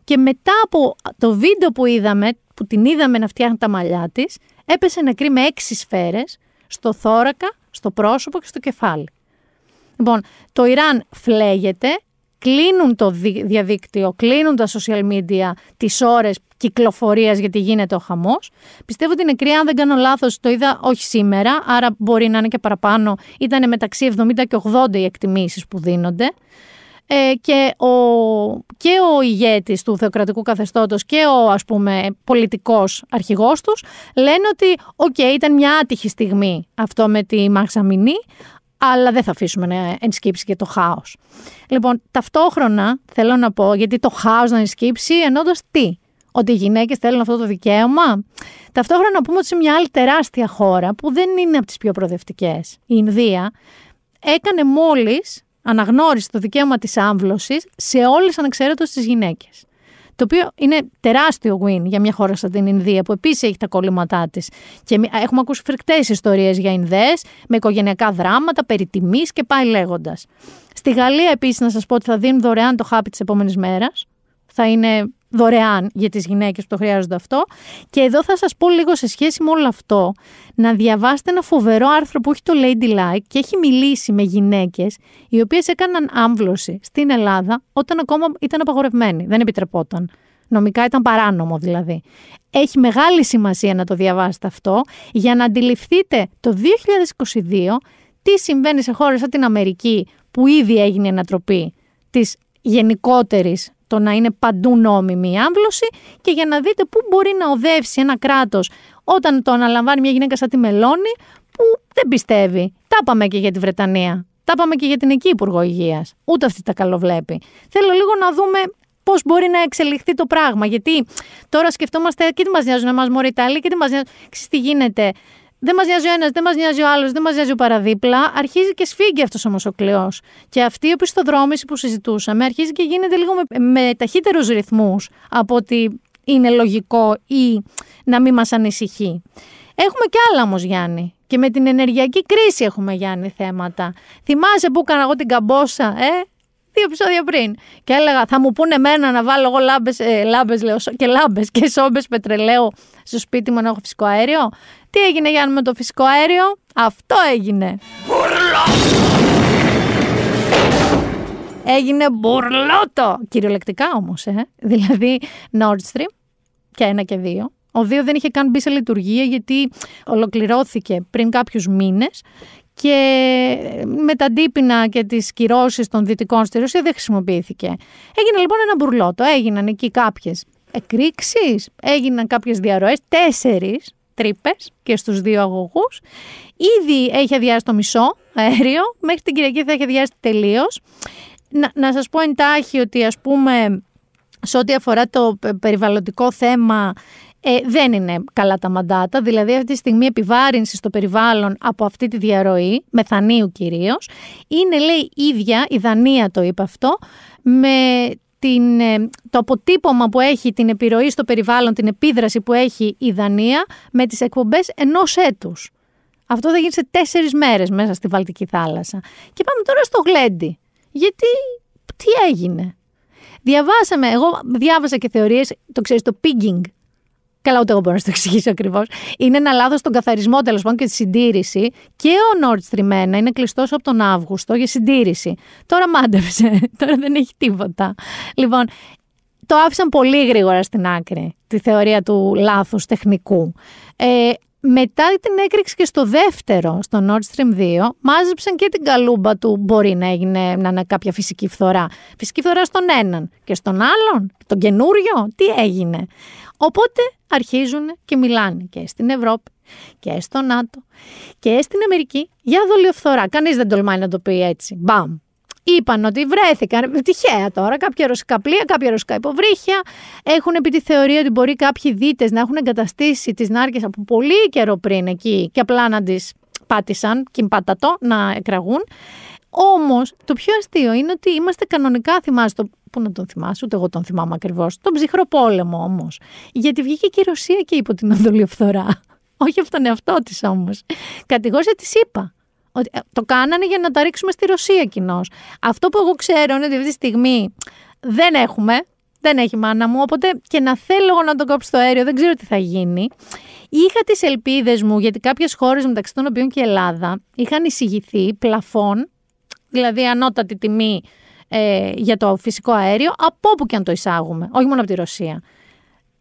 Speaker 1: Και μετά από το βίντεο που είδαμε, που την είδαμε να φτιάχνει τα μαλλιά της, έπεσε νεκρή με έξι σφαίρες στο θώρακα, στο πρόσωπο και στο κεφάλι. Λοιπόν, το Ιράν φλέγεται, κλείνουν το διαδίκτυο, κλείνουν τα social media τις ώρες κυκλοφορίας γιατί γίνεται ο χαμός. Πιστεύω ότι η νεκρή, αν δεν κάνω λάθος, το είδα όχι σήμερα, άρα μπορεί να είναι και παραπάνω. Ήταν μεταξύ 70 και 80 οι εκτιμήσεις που δίνονται. Ε, και, ο, και ο ηγέτης του θεοκρατικού καθεστώτος και ο ας πούμε πολιτικός αρχηγός τους λένε ότι οκ ήταν μια άτυχη στιγμή αυτό με τη Μαξαμινή αλλά δεν θα αφήσουμε να ενσκύψει και το χάος. Λοιπόν, ταυτόχρονα θέλω να πω, γιατί το χάος να ενσκύψει ενώντας τι, ότι οι γυναίκες θέλουν αυτό το δικαίωμα. Ταυτόχρονα να πούμε ότι σε μια άλλη τεράστια χώρα που δεν είναι από τις πιο προοδευτικές, η Ινδία, έκανε μόλις αναγνώρισε το δικαίωμα της άμβλωσης σε όλες ανεξαίρετος τις γυναίκες. Το οποίο είναι τεράστιο win για μια χώρα σαν την Ινδία, που επίσης έχει τα κόλληματά της. Και έχουμε ακούσει φρικτές ιστορίες για Ινδέε, με οικογενειακά δράματα, περί και πάει λέγοντας. Στη Γαλλία, επίσης, να σας πω ότι θα δίνουν δωρεάν το χάπι της επόμενης μέρας. Θα είναι δωρεάν για τις γυναίκες που το χρειάζονται αυτό. Και εδώ θα σας πω λίγο σε σχέση με όλο αυτό, να διαβάσετε ένα φοβερό άρθρο που έχει το Lady Like και έχει μιλήσει με γυναίκες οι οποίες έκαναν άμβλωση στην Ελλάδα όταν ακόμα ήταν απαγορευμένοι, δεν επιτρεπόταν. Νομικά ήταν παράνομο δηλαδή. Έχει μεγάλη σημασία να το διαβάσετε αυτό για να αντιληφθείτε το 2022 τι συμβαίνει σε χώρες σαν την Αμερική που ήδη έγινε ανατροπή της γενικότερης το να είναι παντού νόμιμη η άμβλωση και για να δείτε πού μπορεί να οδεύσει ένα κράτος όταν το αναλαμβάνει μια γυναίκα σαν τη Μελώνη που δεν πιστεύει. Τα είπαμε και για τη Βρετανία. Τα πάμε και για την εκεί Υπουργό Υγείας. Ούτε αυτή τα καλοβλέπει. Θέλω λίγο να δούμε πώς μπορεί να εξελιχθεί το πράγμα. Γιατί τώρα σκεφτόμαστε, και τι μας νοιάζουν εμάς, Μωρή Ιταλία, και τι μας νοιάζουν. Ξέρετε τι γίνεται δεν μας νοιάζει ο ένας, δεν μας νοιάζει ο άλλος, δεν μας νοιάζει ο παραδίπλα. Αρχίζει και σφίγγει αυτός όμω ο κλειό. Και αυτή η οπισθοδρόμηση που συζητούσαμε αρχίζει και γίνεται λίγο με, με ταχύτερους ρυθμούς από ότι είναι λογικό ή να μην μας ανησυχεί. Έχουμε και άλλα όμως, Γιάννη. Και με την ενεργειακή κρίση έχουμε, Γιάννη, θέματα. Θυμάσαι που έκανα εγώ την καμπόσα, ε? δύο επεισόδια πριν. Και έλεγα, θα μου πούνε εμένα να βάλω εγώ λάμπες, ε, και λάμπες και σόμπες πετρελαίου στο σπίτι μου να έχω φυσικό αέριο. Τι έγινε για να με το φυσικό αέριο, αυτό έγινε. Έγινε μπουρλότο, κυριολεκτικά όμως, ε. δηλαδή Nord Stream και ένα και δύο. Ο δύο δεν είχε καν μπει σε λειτουργία γιατί ολοκληρώθηκε πριν κάποιους μήνες και με τα ντύπινα και τις κυρώσεις των δυτικών στη Ρωσία δεν χρησιμοποιήθηκε. Έγινε λοιπόν ένα μπουρλότο, έγιναν εκεί κάποιες εκρήξεις, έγιναν κάποιες διαρροές, τέσσερις τρύπες και στους δύο αγωγούς. Ήδη έχει αδειάσει το μισό αέριο, μέχρι την Κυριακή θα έχει αδειάσει τελείως. Να, να σας πω εντάχει ότι ας πούμε σε ό,τι αφορά το ε, περιβαλλοντικό θέμα ε, δεν είναι καλά τα μαντάτα. Δηλαδή, αυτή τη στιγμή επιβάρυνση στο περιβάλλον από αυτή τη διαρροή, μεθανίου κυρίως, είναι λέει ίδια, η Δανία το είπε αυτό, με την, ε, το αποτύπωμα που έχει την επιρροή στο περιβάλλον, την επίδραση που έχει η Δανία με τις εκπομπές ενός έτους. Αυτό θα γίνει σε τέσσερις μέρες μέσα στη Βαλτική θάλασσα. Και πάμε τώρα στο γλέντι. Γιατί, τι έγινε. Διαβάσαμε, εγώ διάβασα και θεωρίες, το ξέρεις το pigging Καλά, ούτε εγώ μπορώ να το εξηγήσω ακριβώς. Είναι ένα λάθος στον καθαρισμό τέλος πάντων και τη συντήρηση. Και ο Nord Stream 1 είναι κλειστός από τον Αύγουστο για συντήρηση. Τώρα μάντεψε. Τώρα δεν έχει τίποτα. Λοιπόν, το άφησαν πολύ γρήγορα στην άκρη τη θεωρία του λάθους τεχνικού. Ε, μετά την έκρηξη και στο δεύτερο, στο Nord Stream 2, μάζεψαν και την καλούμπα του. Μπορεί να να είναι κάποια φυσική φθορά. Φυσική φθορά στον έναν και στον άλλον, τον καινούριο. Τι έγινε. Οπότε αρχίζουν και μιλάνε και στην Ευρώπη και στο ΝΑΤΟ και στην Αμερική για δολιοφθορά. Κανείς δεν τολμάει να το πει έτσι. Μπαμ. Είπαν ότι βρέθηκαν τυχαία τώρα κάποια ρωσικά πλοία, κάποια ρωσικά υποβρύχια. Έχουν επί τη θεωρία ότι μπορεί κάποιοι δίτες να έχουν εγκαταστήσει τις νάρκες από πολύ καιρό πριν εκεί και απλά να τις πάτησαν, κοιμπατατό, να εκραγούν. Όμως, το πιο αστείο είναι ότι είμαστε κανονικά, το, πού να τον θυμάσαι, ούτε εγώ τον θυμάμαι ακριβώς, τον ψυχρό πόλεμο όμως. Γιατί βγήκε και η Ρωσία και είπε την αντολιοφθορά. Όχι από τον εαυτό της όμως. Κατηγόρησε τη είπα. Ότι ε, το κάνανε για να τα ρίξουμε στη Ρωσία κοινώς. Αυτό που εγώ ξέρω είναι ότι αυτή τη στιγμή δεν έχουμε, δεν έχει μάνα μου, οπότε και να θέλω εγώ να τον κόψω το αέριο, δεν ξέρω τι θα γίνει. Είχα τις ελπίδες μου, γιατί κάποιες χώρες μεταξύ των οποίων και η Ελλάδα είχαν εισηγηθεί πλαφών δηλαδή ανώτατη τιμή ε, για το φυσικό αέριο, από όπου και αν το εισάγουμε, όχι μόνο από τη Ρωσία.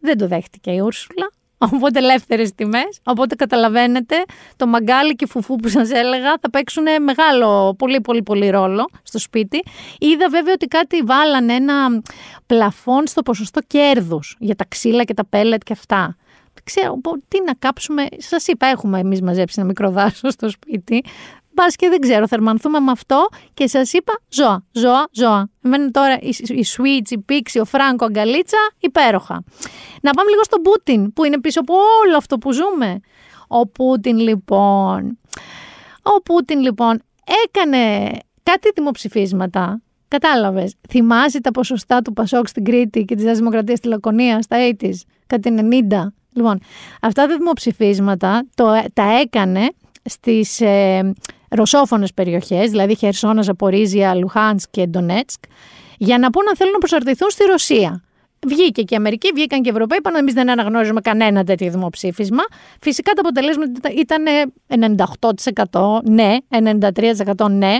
Speaker 1: Δεν το δέχτηκε η Ούρσουλα. Οπότε ελεύθερες τιμές. Οπότε καταλαβαίνετε, το μαγκάλι και φουφού που σας έλεγα θα παίξουν μεγάλο, πολύ, πολύ, πολύ ρόλο στο σπίτι. Είδα βέβαια ότι κάτι βάλανε ένα πλαφόν στο ποσοστό κέρδους για τα ξύλα και τα πέλετ και αυτά. Ξέρω, τι να κάψουμε. Σας είπα, έχουμε εμείς μαζέψει ένα μικρό στο σπίτι. Μπα και δεν ξέρω, θερμανθούμε με αυτό και σας είπα ζώα, ζώα, ζώα. Μένουν τώρα η Switch, η Πίξη, ο Φράγκο, αγκαλίτσα, υπέροχα. Να πάμε λίγο στον Πούτιν, που είναι πίσω από όλο αυτό που ζούμε. Ο Πούτιν λοιπόν. Ο Πούτιν λοιπόν έκανε κάτι δημοψηφίσματα. Κατάλαβες. Θυμάσαι τα ποσοστά του Πασόκ στην Κρήτη και της Δημοκρατίας στη Λακωνία στα 80 κάτι 90. Λοιπόν, αυτά τα δημοψηφίσματα τα έκανε στις ε, ρωσόφωνες περιοχές, δηλαδή Χερσόνας, Ζαπορίζια, Λουχάνς και Ντονέτσκ, για να πούν αν θέλουν να προσαρτηθούν στη Ρωσία. Βγήκε και η Αμερική, βγήκαν και οι Ευρωπαίοι, είπαν εμείς δεν αναγνώριζουμε κανένα τέτοιο δημοψήφισμα. Φυσικά τα αποτελέσματα ήταν 98% ναι, 93% ναι.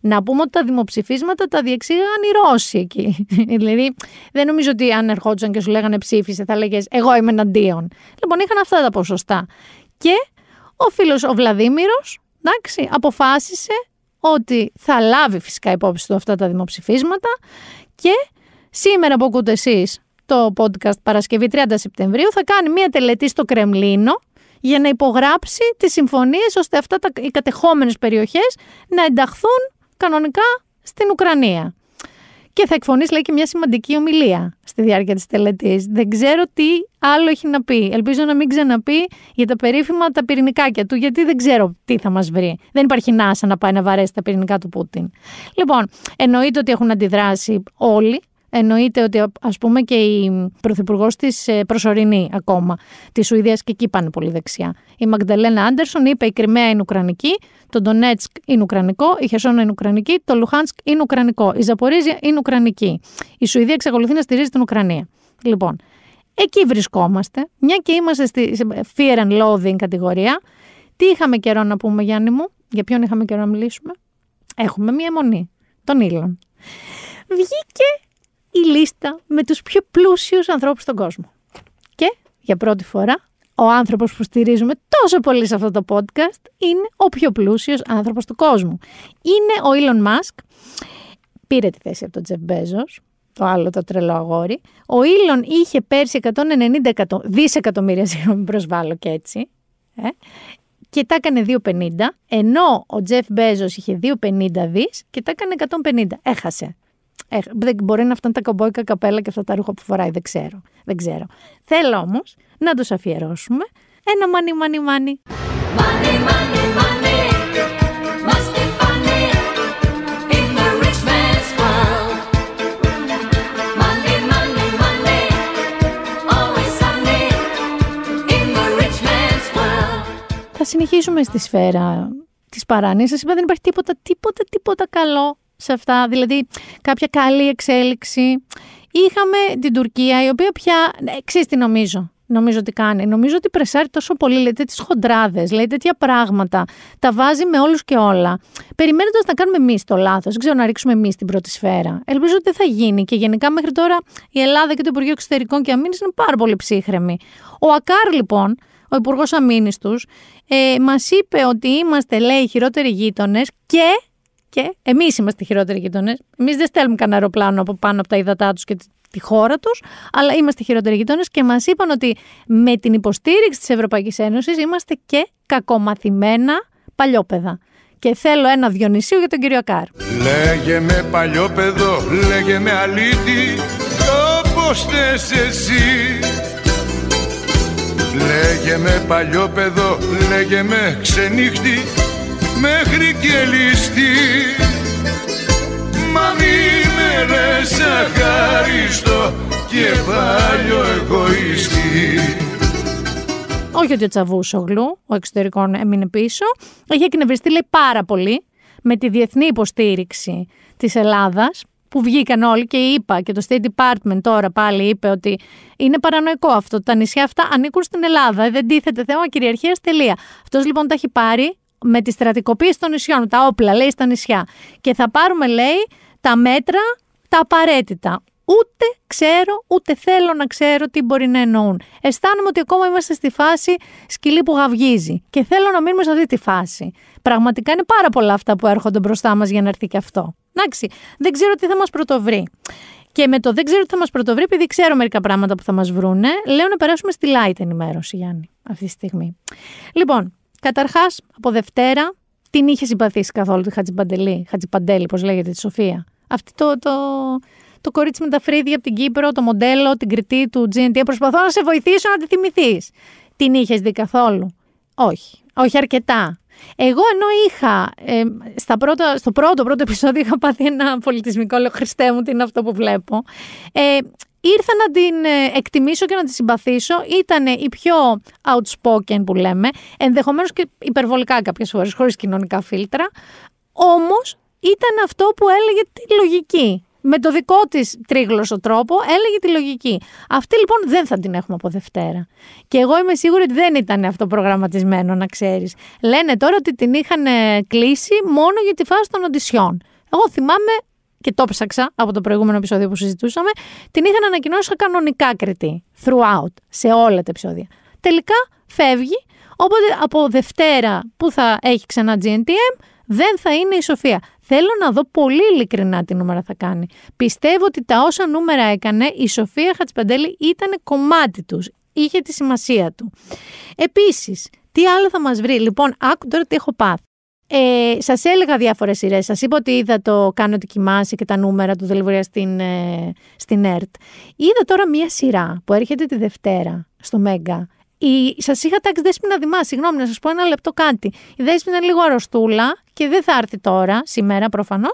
Speaker 1: Να πούμε ότι τα δημοψηφίσματα τα διεξήγαγαν οι Ρώσοι εκεί. δηλαδή δεν νομίζω ότι αν ερχόντουσαν και σου λέγανε ψήφισε, θα λέγες Εγώ είμαι εναντίον. Λοιπόν, είχαν αυτά τα ποσοστά. Και ο φίλος ο Βλαδίμηρος, εντάξει, αποφάσισε ότι θα λάβει φυσικά υπόψη του αυτά τα δημοψηφίσματα και σήμερα που ακούτε εσείς το podcast Παρασκευή 30 Σεπτεμβρίου θα κάνει μια τελετή στο Κρεμλίνο για να υπογράψει τις συμφωνίες ώστε αυτά τα, οι κατεχόμενες περιοχές να ενταχθούν κανονικά στην Ουκρανία και θα εκφωνήσει λέει και μια σημαντική ομιλία στη διάρκεια της τελετής. Δεν ξέρω τι άλλο έχει να πει. Ελπίζω να μην ξαναπεί για τα περίφημα τα πυρηνικάκια του, γιατί δεν ξέρω τι θα μας βρει. Δεν υπάρχει νάσα να πάει να βαρέσει τα πυρηνικά του Πούτιν. Λοιπόν, εννοείται ότι έχουν αντιδράσει όλοι Εννοείται ότι α πούμε και η πρωθυπουργός της ε, προσωρινή ακόμα, της Σουηδίας και εκεί πάνε πολύ δεξιά. Η Μαγδαλένα Άντερσον είπε η Κρυμαία είναι Ουκρανική, το Ντονέτσκ είναι Ουκρανικό, η Χεσόνα είναι Ουκρανική, το Λουχάνσκ είναι Ουκρανικό, η Ζαπορίζια είναι Ουκρανική. Η Σουηδία εξακολουθεί να στηρίζει την Ουκρανία. Λοιπόν, εκεί βρισκόμαστε, μια και είμαστε στη fear and loathing κατηγορία. Τι είχαμε καιρό να πούμε, Γιάννη μου, για ποιον είχαμε καιρό να μιλήσουμε. Έχουμε μία μονή, τον Ήλον. Βγήκε η λίστα με τους πιο πλούσιους ανθρώπους στον κόσμο. Και για πρώτη φορά ο άνθρωπος που στηρίζουμε τόσο πολύ σε αυτό το podcast είναι ο πιο πλούσιος άνθρωπος του κόσμου. Είναι ο Elon Musk. Πήρε τη θέση από τον Τζεφ Μπέζος, το άλλο το τρελό αγόρι. Ο Elon είχε πέρσι 190 δισεκατομμύρια, συγγνώμη προσβάλλω και έτσι. Ε? Και τα έκανε 2,50, ενώ ο Τζεφ Μπέζος είχε 2,50 δις και τα έκανε 150. Έχασε. Ε, μπορεί να φτάνουν τα κομπόικα καπέλα και αυτά τα ρούχα που φοράει, δεν ξέρω. Δεν ξέρω. Θέλω όμως να τους αφιερώσουμε ένα μανι μανι μανι. Θα συνεχίσουμε στη σφαίρα της παράνοιας Σα είπα δεν υπάρχει τίποτα, τίποτα, τίποτα καλό σε αυτά, δηλαδή κάποια καλή εξέλιξη. Είχαμε την Τουρκία, η οποία πια. Ε, ξέρεις τι νομίζω. Νομίζω ότι κάνει. Νομίζω ότι πρεσάρει τόσο πολύ. Λέει τέτοιες χοντράδες, λέει τέτοια πράγματα. Τα βάζει με όλους και όλα. Περιμένοντας να κάνουμε εμείς το λάθος. Δεν ξέρω να ρίξουμε εμείς την πρώτη σφαίρα. Ελπίζω ότι δεν θα γίνει. Και γενικά μέχρι τώρα η Ελλάδα και το Υπουργείο Εξωτερικών και Αμήνης είναι πάρα πολύ ψύχρεμοι. Ο Ακάρ λοιπόν, ο Υπουργός Αμήνης τους, ε, μας είπε ότι είμαστε, λέει, χειρότεροι γείτονες και και εμείς είμαστε οι χειρότεροι γείτονε. Εμείς δεν στέλνουμε κανένα αεροπλάνο από πάνω από τα ύδατά τους και τη χώρα τους, αλλά είμαστε χειρότεροι γείτονε και μας είπαν ότι με την υποστήριξη της Ευρωπαϊκής Ένωσης είμαστε και κακομαθημένα παλιόπαιδα. Και θέλω ένα Διονυσίου για τον κύριο Κάρ.
Speaker 2: Λέγε με παλιόπαιδο, λέγε με αλήτη,
Speaker 1: όπω θες εσύ. Λέγε με παλιόπαιδο, λέγε με ξενύχτη, μέχρι και ληστεί Μα μη με
Speaker 2: και πάλι εγωιστή
Speaker 1: όχι ότι ο Τσαβούσογλου, ο εξωτερικό έμεινε πίσω. Έχει εκνευριστεί, λέει, πάρα πολύ με τη διεθνή υποστήριξη της Ελλάδας που βγήκαν όλοι και είπα και το State Department τώρα πάλι είπε ότι είναι παρανοϊκό αυτό. Τα νησιά αυτά ανήκουν στην Ελλάδα. Δεν τίθεται θέμα κυριαρχία. Τελεία. Αυτός λοιπόν τα έχει πάρει με τη στρατικοποίηση των νησιών, τα όπλα, λέει, στα νησιά. Και θα πάρουμε, λέει, τα μέτρα, τα απαραίτητα. Ούτε ξέρω, ούτε θέλω να ξέρω τι μπορεί να εννοούν. Αισθάνομαι ότι ακόμα είμαστε στη φάση σκυλή που γαυγίζει. Και θέλω να μείνουμε σε αυτή τη φάση. Πραγματικά είναι πάρα πολλά αυτά που έρχονται μπροστά μας για να έρθει και αυτό. Εντάξει, δεν ξέρω τι θα μας πρωτοβρει. Και με το δεν ξέρω τι θα μας πρωτοβρει, επειδή ξέρω μερικά πράγματα που θα μας βρούνε, λέω να περάσουμε στη light ενημέρωση, Γιάννη, αυτή τη στιγμή. Λοιπόν, Καταρχάς, από Δευτέρα την είχε συμπαθήσει καθόλου τη Χατζιπαντελή, Χατζιπαντέλη, πώς λέγεται, τη Σοφία. Αυτή το, το, το κορίτσι με τα φρύδια από την Κύπρο, το μοντέλο, την κριτή του GNT. Προσπαθώ να σε βοηθήσω να τη θυμηθείς. Την είχες δει καθόλου. Όχι. Όχι αρκετά. Εγώ ενώ είχα, ε, στα στο πρώτο πρώτο επεισόδιο είχα πάθει ένα πολιτισμικό λέω Χριστέ μου τι είναι αυτό που βλέπω, ε, ήρθα να την ε, εκτιμήσω και να τη συμπαθήσω. Ήταν η πιο outspoken που λέμε, ενδεχομένως και υπερβολικά κάποιες φορές, χωρίς κοινωνικά φίλτρα. Όμως ήταν αυτό που έλεγε τη λογική με το δικό της τρίγλωσο τρόπο έλεγε τη λογική. Αυτή λοιπόν δεν θα την έχουμε από Δευτέρα. Και εγώ είμαι σίγουρη ότι δεν ήταν αυτό προγραμματισμένο, να ξέρεις. Λένε τώρα ότι την είχαν ε, κλείσει μόνο για τη φάση των οντισιών. Εγώ θυμάμαι και το ψάξα από το προηγούμενο επεισόδιο που συζητούσαμε, την είχαν ανακοινώσει κανονικά κριτή, throughout, σε όλα τα επεισόδια. Τελικά φεύγει, οπότε από Δευτέρα που θα έχει ξανά GNTM, δεν θα είναι η Σοφία. Θέλω να δω πολύ ειλικρινά τι νούμερα θα κάνει. Πιστεύω ότι τα όσα νούμερα έκανε, η Σοφία Χατσπαντέλη ήταν κομμάτι τους. Είχε τη σημασία του. Επίσης, τι άλλο θα μας βρει. Λοιπόν, άκου τώρα τι έχω πάθει. Ε, σας έλεγα διάφορες σειρές. Σας είπα ότι είδα το Κάνω ότι κοιμάσαι και τα νούμερα του Δελβουρία στην, ε, στην ΕΡΤ. Είδα τώρα μία σειρά που έρχεται τη Δευτέρα στο Μέγκα η... σας είχα τάξει Δέσπινα δειμά, Συγγνώμη, να σας πω ένα λεπτό κάτι. Η Δέσπινα είναι λίγο αρρωστούλα και δεν θα έρθει τώρα, σήμερα προφανώς.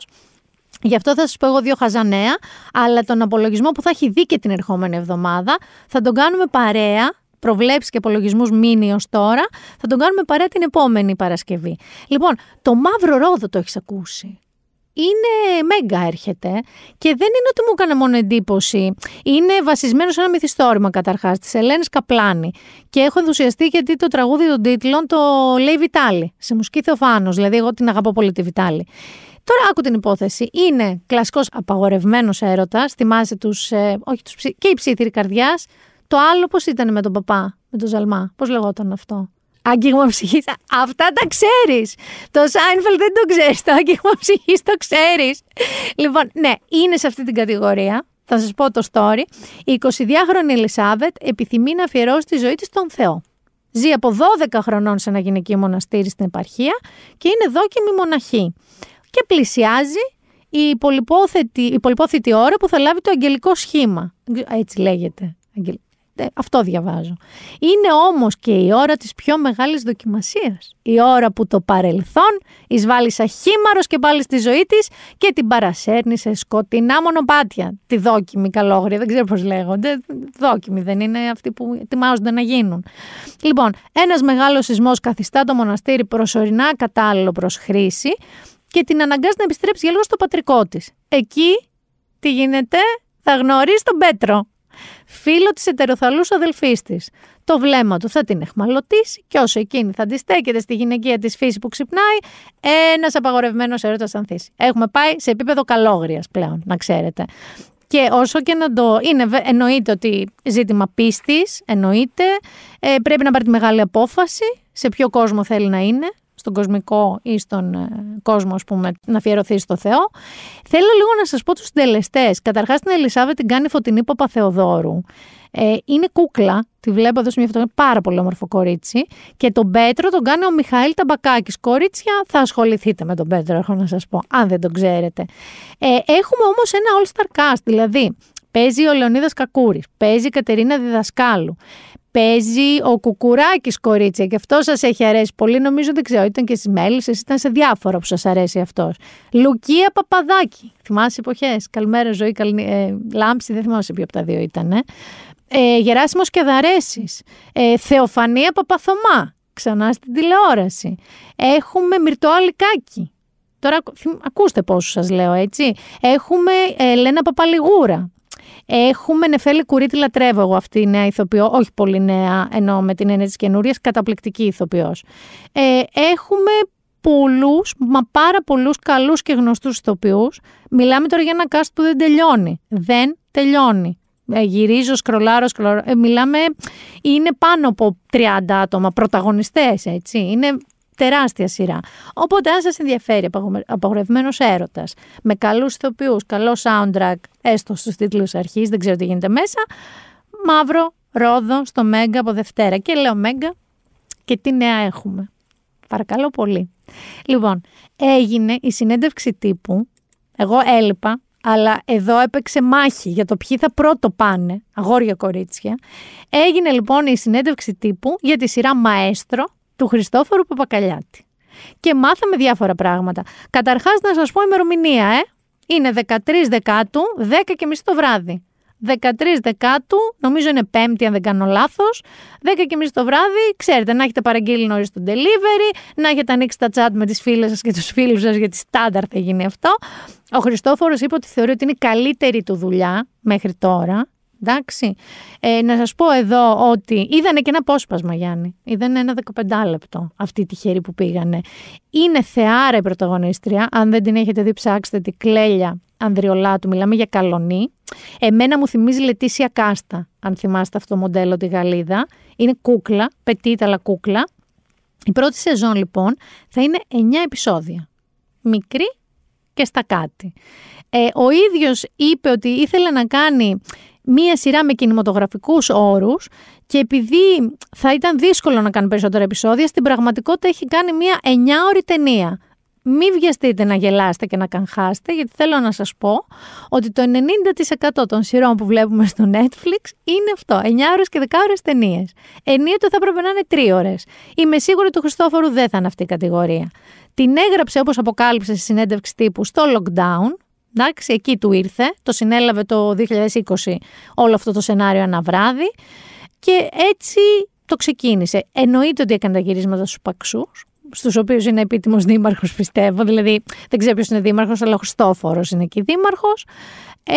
Speaker 1: Γι' αυτό θα σας πω εγώ δύο χαζανέα, αλλά τον απολογισμό που θα έχει δει και την ερχόμενη εβδομάδα θα τον κάνουμε παρέα προβλέψεις και απολογισμούς μήνυ τώρα, θα τον κάνουμε παρέα την επόμενη Παρασκευή. Λοιπόν, το μαύρο ρόδο το έχεις ακούσει είναι μέγα έρχεται και δεν είναι ότι μου έκανε μόνο εντύπωση. Είναι βασισμένο σε ένα μυθιστόρημα καταρχάς της Ελένης Καπλάνη. Και έχω ενθουσιαστεί γιατί το τραγούδι των τίτλων το λέει Βιτάλη, σε μουσική Θεοφάνος. Δηλαδή, εγώ την αγαπώ πολύ τη Βιτάλη. Τώρα άκου την υπόθεση. Είναι κλασικός απαγορευμένος έρωτας. Θυμάσαι τους. Ε, όχι, τους, και η ψήθυρη καρδιάς. Το άλλο πώς ήταν με τον παπά, με τον Ζαλμά. Πώς λεγόταν αυτό άγγιγμα ψυχής. Αυτά τα ξέρεις. Το Σάινφελ δεν το ξέρεις. Το άγγιγμα ψυχής το ξέρεις. Λοιπόν, ναι, είναι σε αυτή την κατηγορία. Θα σας πω το story. Η 22χρονη Ελισάβετ επιθυμεί να αφιερώσει τη ζωή της στον Θεό. Ζει από 12 χρονών σε ένα γυναικείο μοναστήρι στην επαρχία και είναι δόκιμη μοναχή. Και πλησιάζει η πολυπόθετη, ώρα που θα λάβει το αγγελικό σχήμα. Έτσι λέγεται. Ε, αυτό διαβάζω. Είναι όμως και η ώρα της πιο μεγάλης δοκιμασίας. Η ώρα που το παρελθόν εισβάλλει σαν και πάλι στη ζωή της και την παρασέρνει σε σκοτεινά μονοπάτια. Τη δόκιμη καλόγρια, δεν ξέρω πώς λέγονται. Δόκιμη δεν είναι αυτοί που ετοιμάζονται να γίνουν. Λοιπόν, ένας μεγάλος σεισμός καθιστά το μοναστήρι προσωρινά κατάλληλο προς χρήση και την αναγκάζει να επιστρέψει για λίγο στο πατρικό της. Εκεί τι γίνεται, θα γνωρίσει τον Πέτρο φίλο της ετεροθαλού αδελφής της. Το βλέμμα του θα την εχμαλωτήσει και όσο εκείνη θα αντιστέκεται στη γυναικεία της φύση που ξυπνάει, ένας απαγορευμένος έρωτας θα ανθίσει. Έχουμε πάει σε επίπεδο καλόγριας πλέον, να ξέρετε. Και όσο και να το είναι, εννοείται ότι ζήτημα πίστης, εννοείται, ε, πρέπει να πάρει τη μεγάλη απόφαση σε ποιο κόσμο θέλει να είναι, στον κοσμικό ή στον ε, κόσμο, ας πούμε, να αφιερωθείς στο Θεό. Θέλω λίγο να σας πω τους συντελεστές. Καταρχάς την Ελισάβε την κάνει φωτεινή Παπαθεοδόρου. Ε, είναι κούκλα, τη βλέπω εδώ σε μια φωτογραφία, πάρα πολύ όμορφο κορίτσι. Και τον Πέτρο τον κάνει ο Μιχαήλ Ταμπακάκης. Κορίτσια, θα ασχοληθείτε με τον Πέτρο, έχω να σας πω, αν δεν τον ξέρετε. Ε, έχουμε όμως ένα all-star cast, δηλαδή Παίζει ο Λεωνίδας Κακούρης, παίζει η Κατερίνα Διδασκάλου, παίζει ο Κουκουράκης κορίτσια και αυτό σας έχει αρέσει πολύ. Νομίζω δεν ξέρω, ήταν και στις μέλισσες, ήταν σε διάφορα που σας αρέσει αυτός. Λουκία Παπαδάκη. Θυμάσαι εποχές, Καλημέρα, ζωή, καλή, ε, λάμψη. Δεν θυμάσαι ποιο από τα δύο ήταν. Ε. Ε, Γεράσιμος Κεδαρέσης, ε, Θεοφανία Παπαθωμά, ξανά στην τηλεόραση. Έχουμε μυρτό Αλικάκη Τώρα ακούστε πόσους σας λέω έτσι. Έχουμε ε, Λένα Παπαλιγούρα. Έχουμε Νεφέλη Κουρί, τη λατρεύω εγώ αυτή η νέα ηθοποιό, όχι πολύ νέα, ενώ με την έννοια της καινούρια, καταπληκτική ηθοποιός. Ε, έχουμε πολλούς, μα πάρα πολλούς καλούς και γνωστούς ηθοποιούς. Μιλάμε τώρα για ένα cast που δεν τελειώνει. Δεν τελειώνει. Ε, γυρίζω, σκρολάρω, σκρολάρω. Ε, μιλάμε, είναι πάνω από 30 άτομα πρωταγωνιστές, έτσι. Είναι τεράστια σειρά. Οπότε, αν σας ενδιαφέρει απαγορευμένος έρωτας, με καλούς ηθοποιούς, καλό soundtrack, έστω στους τίτλους αρχής, δεν ξέρω τι γίνεται μέσα. Μαύρο ρόδο στο Μέγκα από Δευτέρα. Και λέω Μέγκα και τι νέα έχουμε. Παρακαλώ πολύ. Λοιπόν, έγινε η συνέντευξη τύπου. Εγώ έλειπα, αλλά εδώ έπαιξε μάχη για το ποιοι θα πρώτο πάνε, αγόρια κορίτσια. Έγινε λοιπόν η συνέντευξη τύπου για τη σειρά Μαέστρο του Χριστόφορου Παπακαλιάτη. Και μάθαμε διάφορα πράγματα. Καταρχάς, να σας πω ημερομηνία, ε. Είναι 13 Δεκάτου, 10 και μισή το βράδυ. 13 Δεκάτου, νομίζω είναι Πέμπτη αν δεν κάνω λάθος. 10 και μισή το βράδυ, ξέρετε, να έχετε παραγγείλει νωρίς το delivery, να έχετε ανοίξει τα chat με τις φίλες σας και τους φίλους σας, γιατί στάνταρ θα γίνει αυτό. Ο Χριστόφορος είπε ότι θεωρεί ότι είναι η καλύτερη του δουλειά μέχρι τώρα. Εντάξει. Ε, να σας πω εδώ ότι είδανε και ένα απόσπασμα, Γιάννη. Είδανε ένα 15 λεπτό αυτή τη χέρι που πήγανε. Είναι θεάρα η πρωταγωνίστρια. Αν δεν την έχετε δει, ψάξτε τη κλέλια Ανδριολάτου. Μιλάμε για καλονή. Εμένα μου θυμίζει Λετήσια Κάστα, αν θυμάστε αυτό το μοντέλο τη Γαλλίδα. Είναι κούκλα, πετύταλα κούκλα. Η πρώτη σεζόν λοιπόν θα είναι 9 επεισόδια. Μικρή και στα κάτι. Ε, ο ίδιος είπε ότι ήθελε να κάνει μία σειρά με κινηματογραφικούς όρους και επειδή θα ήταν δύσκολο να κάνει περισσότερα επεισόδια, στην πραγματικότητα έχει κάνει εννιάωρη ταινία. Μην βιαστείτε να γελάστε και να καγχάστε γιατί θέλω να σας πω ότι το 90% των σειρών που βλέπουμε στο Netflix είναι αυτό, 9 ώρες και 10 ώρες ταινίες. Ενίοτε θα έπρεπε να είναι 3 ώρες. Είμαι σίγουρη του Χριστόφορου δεν θα είναι αυτή η κατηγορία. Την έγραψε όπως αποκάλυψε στη συνέντευξη τύπου στο lockdown, Εντάξει, εκεί του ήρθε, το συνέλαβε το 2020 όλο αυτό το σενάριο ένα και έτσι το ξεκίνησε. Εννοείται ότι έκανε τα γυρίσματα στους Παξούς, στους οποίους είναι επίτιμος δήμαρχος πιστεύω, δηλαδή δεν ξέρω ποιος είναι δήμαρχος, αλλά ο Χριστόφορος είναι εκεί δήμαρχος.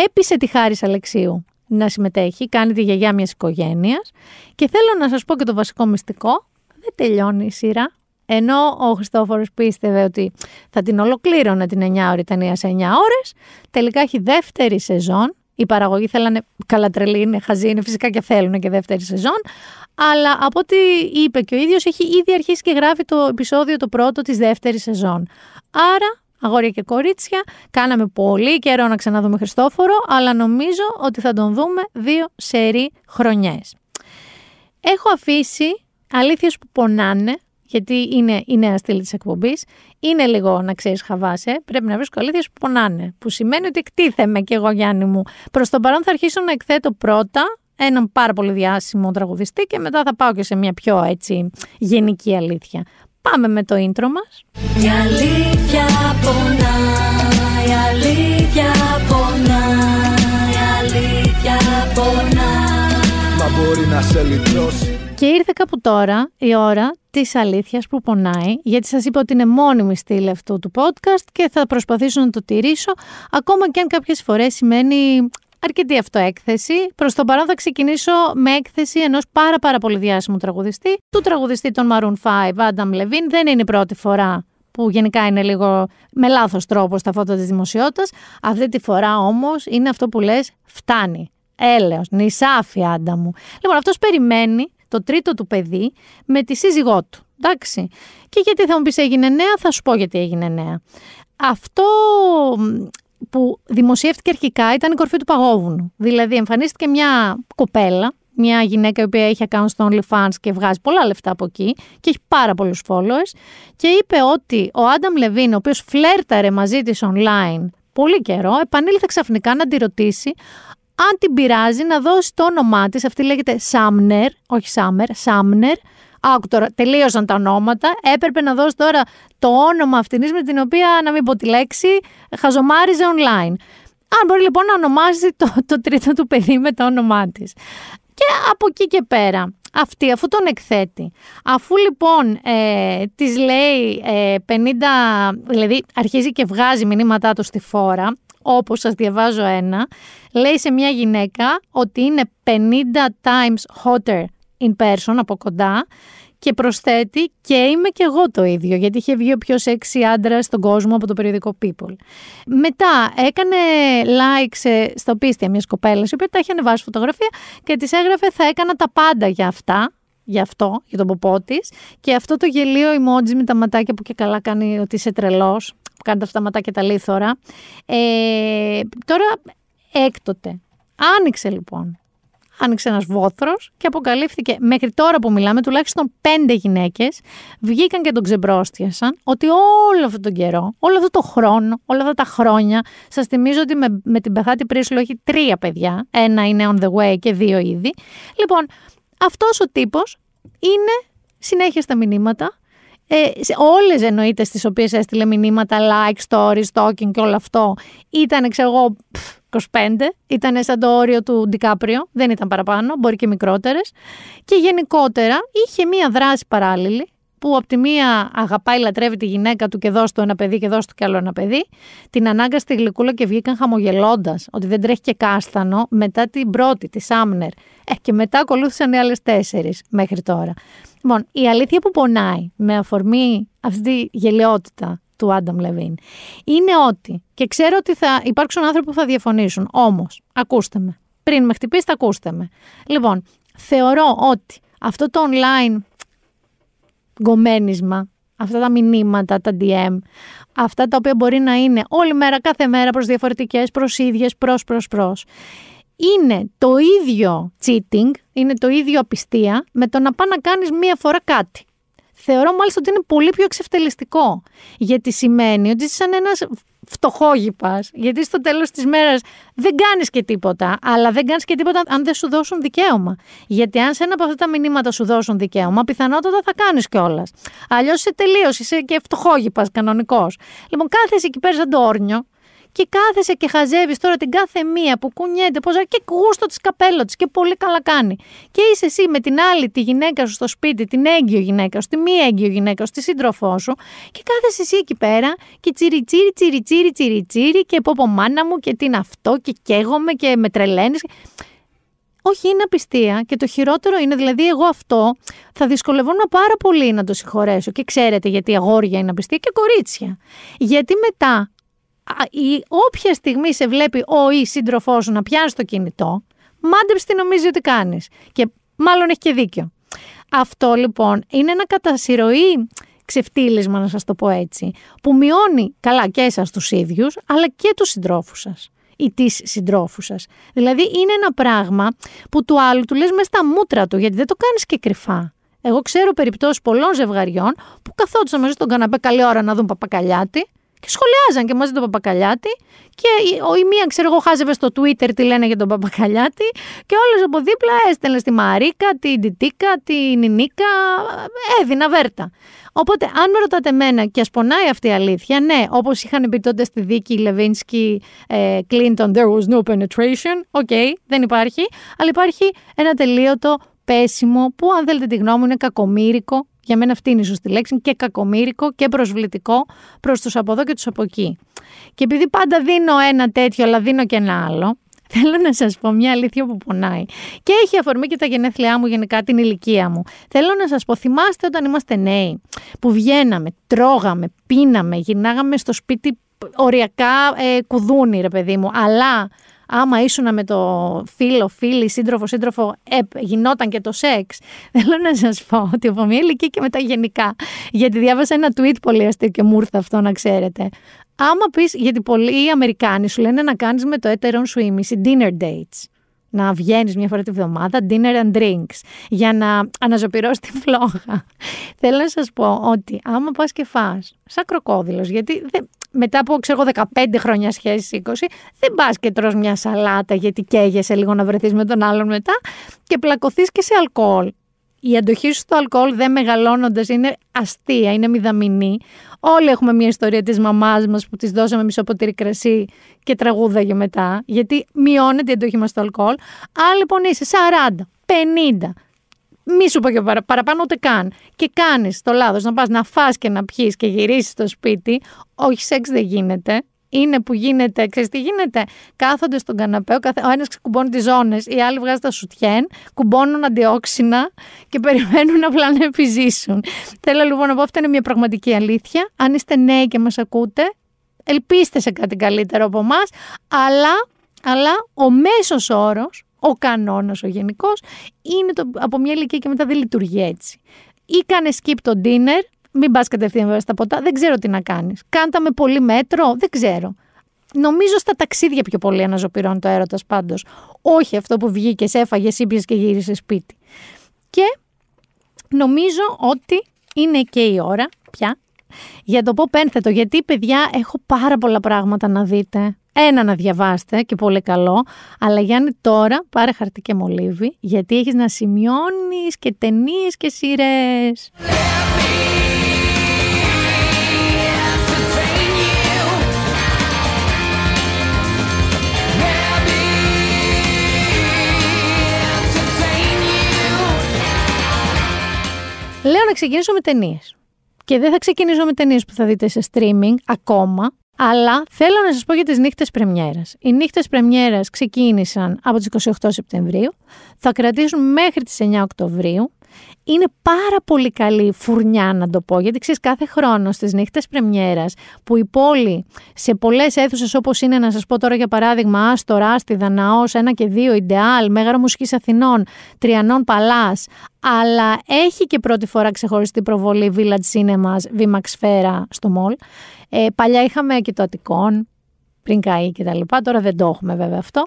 Speaker 1: Έπεισε τη χάρης Αλεξίου να συμμετέχει, κάνει τη γιαγιά μιας οικογένειας και θέλω να σας πω και το βασικό μυστικό, δεν τελειώνει η σειρά. Ενώ ο Χριστόφορος πίστευε ότι θα την ολοκλήρωνε την 9 ώρη ταινία σε 9 ώρες. Τελικά έχει δεύτερη σεζόν. Οι παραγωγοί θέλανε, καλά τρελή είναι, χαζή είναι, φυσικά και θέλουν και δεύτερη σεζόν. Αλλά από ό,τι είπε και ο ίδιος, έχει ήδη αρχίσει και γράφει το επεισόδιο το πρώτο της δεύτερης σεζόν. Άρα αγόρια και κορίτσια. Κάναμε πολύ καιρό να ξαναδούμε Χριστόφορο, αλλά νομίζω ότι θα τον δούμε δύο σερή χρονιές. Έχω αφήσει αλήθειες που πονάνε γιατί είναι η νέα στήλη της εκπομπής. Είναι λίγο να ξέρεις, χαβάσαι. Ε. Πρέπει να βρίσκω αλήθειες που πονάνε. Που σημαίνει ότι εκτίθεμαι κι εγώ, Γιάννη μου. Προς τον παρόν θα αρχίσω να εκθέτω πρώτα έναν πάρα πολύ διάσημο τραγουδιστή και μετά θα πάω και σε μια πιο έτσι γενική αλήθεια. Πάμε με το intro μας. Η αλήθεια πονάει, αλήθεια πονάει, αλήθεια πονάει.
Speaker 2: Μα μπορεί να σε λυτρώσει
Speaker 1: και ήρθε κάπου τώρα η ώρα της αλήθειας που πονάει, γιατί σας είπα ότι είναι μόνιμη στήλη αυτού του podcast και θα προσπαθήσω να το τηρήσω, ακόμα και αν κάποιες φορές σημαίνει αρκετή αυτοέκθεση. Προς το παρόν θα ξεκινήσω με έκθεση ενός πάρα, πάρα πολύ διάσημου τραγουδιστή, του τραγουδιστή των Maroon 5, Adam Levine. Δεν είναι η πρώτη φορά που γενικά είναι λίγο με λάθος τρόπο στα φώτα της δημοσιότητας. Αυτή τη φορά όμως είναι αυτό που λες, φτάνει. Έλεος, νησάφι άντα μου. Λοιπόν, αυτός περιμένει το τρίτο του παιδί με τη σύζυγό του. Εντάξει. Και γιατί θα μου πεις, έγινε νέα, θα σου πω γιατί έγινε νέα. Αυτό που δημοσιεύτηκε αρχικά ήταν η κορφή του παγόβουνου. Δηλαδή εμφανίστηκε μια κοπέλα, μια γυναίκα η οποία έχει account στο OnlyFans και βγάζει πολλά λεφτά από εκεί και έχει πάρα πολλούς followers και είπε ότι ο Άνταμ Λεβίν, ο οποίος φλέρταρε μαζί της online πολύ καιρό, επανήλθε ξαφνικά να τη ρωτήσει αν την πειράζει να δώσει το όνομά της. Αυτή λέγεται Σάμνερ, όχι Σάμερ, Σάμνερ. Άκου τελείωσαν τα ονόματα. Έπρεπε να δώσει τώρα το όνομα αυτήν με την οποία, να μην πω τη λέξη, χαζομάριζε online. Αν μπορεί λοιπόν να ονομάζει το, το τρίτο του παιδί με το όνομά της. Και από εκεί και πέρα, αυτή αφού τον εκθέτει, αφού λοιπόν ε, της λέει 50, ε, δηλαδή αρχίζει και βγάζει μηνύματά του στη φόρα, όπως σας διαβάζω ένα, λέει σε μια γυναίκα ότι είναι 50 times hotter in person από κοντά και προσθέτει και είμαι και εγώ το ίδιο, γιατί είχε βγει ο πιο σεξι άντρα στον κόσμο από το περιοδικό People. Μετά έκανε like Στο στα πίστια μιας κοπέλας, η οποία τα είχε ανεβάσει φωτογραφία και της έγραφε Θα έκανα τα πάντα για αυτά, για αυτό, για τον ποπό της. Και αυτό το γελίο emoji με τα ματάκια που και καλά κάνει ότι είσαι τρελός κάνει τα αυταματά και τα λίθωρα. Ε, τώρα έκτοτε. Άνοιξε λοιπόν. Άνοιξε ένας βόθρος και αποκαλύφθηκε μέχρι τώρα που μιλάμε, τουλάχιστον πέντε γυναίκες βγήκαν και τον ξεμπρόστιασαν ότι όλο αυτόν τον καιρό, όλο αυτόν τον χρόνο, όλα αυτά τα χρόνια. Σας θυμίζω ότι με, με την Πεθάτη Πρίσουλο έχει τρία παιδιά. Ένα είναι on the way και δύο ήδη. Λοιπόν, αυτός ο τύπος είναι συνέχεια στα μηνύματα ε, όλες εννοείται στις οποίες έστειλε μηνύματα, like, stories, talking και όλο αυτό, ήταν, ξέρω εγώ, 25, ήταν σαν το όριο του Ντικάπριο, δεν ήταν παραπάνω, μπορεί και μικρότερες. Και γενικότερα είχε μία δράση παράλληλη, που από τη μία αγαπάει, λατρεύει τη γυναίκα του και δώσει του ένα παιδί και δώσει του κι άλλο ένα παιδί, την ανάγκασε στη γλυκούλα και βγήκαν χαμογελώντας ότι δεν τρέχει και κάστανο μετά την πρώτη, τη Σάμνερ. Ε, και μετά ακολούθησαν οι άλλες τέσσερις μέχρι τώρα. Λοιπόν, η αλήθεια που πονάει με αφορμή αυτή τη γελαιότητα του Άνταμ Λεβίν είναι ότι, και ξέρω ότι θα υπάρξουν άνθρωποι που θα διαφωνήσουν, όμως, ακούστε με. Πριν με χτυπήσετε, ακούστε με. Λοιπόν, θεωρώ ότι αυτό το online γκομένισμα, αυτά τα μηνύματα, τα DM, αυτά τα οποία μπορεί να είναι όλη μέρα, κάθε μέρα προς διαφορετικές, προς προς. προς προς, είναι το ίδιο cheating, είναι το ίδιο απιστία με το να πά να κάνεις μία φορά κάτι. Θεωρώ μάλιστα ότι είναι πολύ πιο εξευτελιστικό. Γιατί σημαίνει ότι είσαι σαν ένας φτωχόγυπας, γιατί στο τέλος της μέρας δεν κάνεις και τίποτα, αλλά δεν κάνεις και τίποτα αν δεν σου δώσουν δικαίωμα. Γιατί αν σε ένα από αυτά τα μηνύματα σου δώσουν δικαίωμα, πιθανότατα θα κάνεις κιόλας. Αλλιώς είσαι τελείως, είσαι και φτωχόγυπας κανονικός. Λοιπόν, κάθεσαι εκεί πέρα σαν το όρνιο και κάθεσαι και χαζεύεις τώρα την κάθε μία που κουνιέται, πόσα, και γούστο της καπέλα της και πολύ καλά κάνει. Και είσαι εσύ με την άλλη τη γυναίκα σου στο σπίτι, την έγκυο γυναίκα σου, τη μη έγκυο γυναίκα σου, τη σύντροφό σου και κάθεσαι εσύ εκεί πέρα και τσιρι τσιρι τσιρι και πω, και πω μάνα μου και τι είναι αυτό και καίγομαι και με τρελαίνεις. Όχι, είναι απιστία και το χειρότερο είναι, δηλαδή, εγώ αυτό θα δυσκολευόμουν πάρα πολύ να το συγχωρέσω. Και ξέρετε γιατί αγόρια είναι απιστία και κορίτσια. Γιατί μετά η όποια στιγμή σε βλέπει ο ή σύντροφός σου να πιάνει το κινητό, μάντεψε τι νομίζει ότι κάνεις. Και μάλλον έχει και δίκιο. Αυτό λοιπόν είναι ένα κατασυρωή ξεφτύλισμα, να σας το πω έτσι, που μειώνει καλά και εσάς τους ίδιους, αλλά και τους συντρόφους σας ή τη συντρόφους σας. Δηλαδή είναι ένα πράγμα που του άλλου του λες μέσα στα μούτρα του, γιατί δεν το κάνεις και κρυφά. Εγώ ξέρω περιπτώσεις πολλών ζευγαριών που καθόντουσαν μαζί στον καναπέ καλή ώρα να δουν παπακαλιάτη και σχολιάζαν και μαζί τον Παπακαλιάτη. Και η μία, ξέρω εγώ, χάζευε στο Twitter τι λένε για τον Παπακαλιάτη. Και όλε από δίπλα έστελνε στη Μαρίκα, την Τιτίκα, την Νινίκα. Έδινα βέρτα. Οπότε, αν με ρωτάτε εμένα και ασπονάει αυτή η αλήθεια, ναι, όπως είχαν πει τότε στη δίκη Λεβίνσκι Κλίντον, ε, there was no penetration. Οκ, okay, δεν υπάρχει. Αλλά υπάρχει ένα τελείωτο πέσιμο που, αν θέλετε τη γνώμη μου, είναι κακομήρικο για μένα αυτή είναι η σωστή λέξη. Και κακομήρικο και προσβλητικό προς τους από εδώ και τους από εκεί. Και επειδή πάντα δίνω ένα τέτοιο, αλλά δίνω και ένα άλλο, Θέλω να σας πω μια αλήθεια που πονάει. Και έχει αφορμή και τα γενέθλιά μου, γενικά την ηλικία μου. Θέλω να σας πω, θυμάστε όταν είμαστε νέοι, που βγαίναμε, τρώγαμε, πίναμε, γυρνάγαμε στο σπίτι οριακά ε, κουδούνι, ρε παιδί μου. Αλλά άμα ήσουν με το φίλο, φίλη, σύντροφο, σύντροφο, επ, γινόταν και το σεξ. Θέλω να σας πω ότι από μια ηλικία και μετά γενικά. Γιατί διάβασα ένα tweet πολύ αστείο και μου ήρθε αυτό να ξέρετε. Άμα πεις, γιατί πολλοί οι Αμερικάνοι σου λένε να κάνεις με το έτερον σου ήμιση dinner dates να βγαίνεις μια φορά τη βδομάδα, dinner and drinks, για να αναζωπηρώσεις τη φλόγα. Θέλω να σας πω ότι άμα πας και φά, σαν κροκόδηλος, γιατί δεν, μετά από ξέρω 15 χρόνια σχέσης, 20, δεν πας και τρως μια σαλάτα γιατί καίγεσαι λίγο να βρεθείς με τον άλλον μετά και πλακωθείς και σε αλκοόλ. Η αντοχή σου στο αλκοόλ δεν μεγαλώνοντας είναι αστεία, είναι μηδαμινή. Όλοι έχουμε μια ιστορία της μαμάς μας που της δώσαμε μισό ποτήρι κρασί και τραγούδαγε μετά, γιατί μειώνεται η αντοχή μας στο αλκοόλ. Άρα λοιπόν είσαι 40, 50, μη σου πω και παραπάνω ούτε καν. Και κάνεις το λάθος να πας να φά και να πιεις και γυρίσεις στο σπίτι. Όχι, σεξ δεν γίνεται. Είναι που γίνεται, ξέρεις τι γίνεται. Κάθονται στον καναπέ, ο, ο ένας κουμπώνει τις ζώνες, οι άλλοι βγάζουν τα σουτιέν, κουμπώνουν αντιόξινα και περιμένουν απλά να επιζήσουν. Θέλω λοιπόν να πω, Αυτό είναι μια πραγματική αλήθεια. Αν είστε νέοι και μας ακούτε, ελπίστε σε κάτι καλύτερο από εμάς, αλλά, αλλά ο μέσος όρος ο κανόνας ο γενικός είναι το, από μια ηλικία και μετά δεν λειτουργεί έτσι. Ή κάνε skip το dinner, μην πας κατευθείαν βέβαια στα ποτά, δεν ξέρω τι να κάνεις. Κάντα με πολύ μέτρο, δεν ξέρω. Νομίζω στα ταξίδια πιο πολύ αναζωπηρώνει το έρωτας πάντως. Όχι αυτό που βγήκες, έφαγες, ήπιες και γύρισες σπίτι. Και νομίζω ότι είναι και η ώρα πια για το πω πένθετο. Γιατί, παιδιά, έχω πάρα πολλά πράγματα να δείτε. Ένα να διαβάστε και πολύ καλό. Αλλά Γιάννη, τώρα πάρε χαρτί και μολύβι, γιατί έχεις να σημειώνεις και ταινίες και σειρές. Λέω να ξεκινήσω με ταινίες. Και δεν θα ξεκινήσω με ταινίες που θα δείτε σε streaming ακόμα, αλλά θέλω να σας πω για τις νύχτες πρεμιέρας. Οι νύχτες πρεμιέρας ξεκίνησαν από τις 28 Σεπτεμβρίου, θα κρατήσουν μέχρι τις 9 Οκτωβρίου είναι πάρα πολύ καλή φουρνιά να το πω, γιατί ξέρεις κάθε χρόνο στις νύχτες πρεμιέρας που η πόλη σε πολλές αίθουσες όπως είναι να σας πω τώρα για παράδειγμα Άστορα, Άστιδα, Ναός, Ένα και Δύο, Ιντεάλ, Μέγαρο Μουσικής Αθηνών, Τριανών Παλάς, αλλά έχει και πρώτη φορά ξεχωριστή προβολή Village Cinemas, Vimax Fera στο Μολ. Ε, παλιά είχαμε και το Αττικόν, πριν καεί και τα λοιπά, τώρα δεν το έχουμε βέβαια αυτό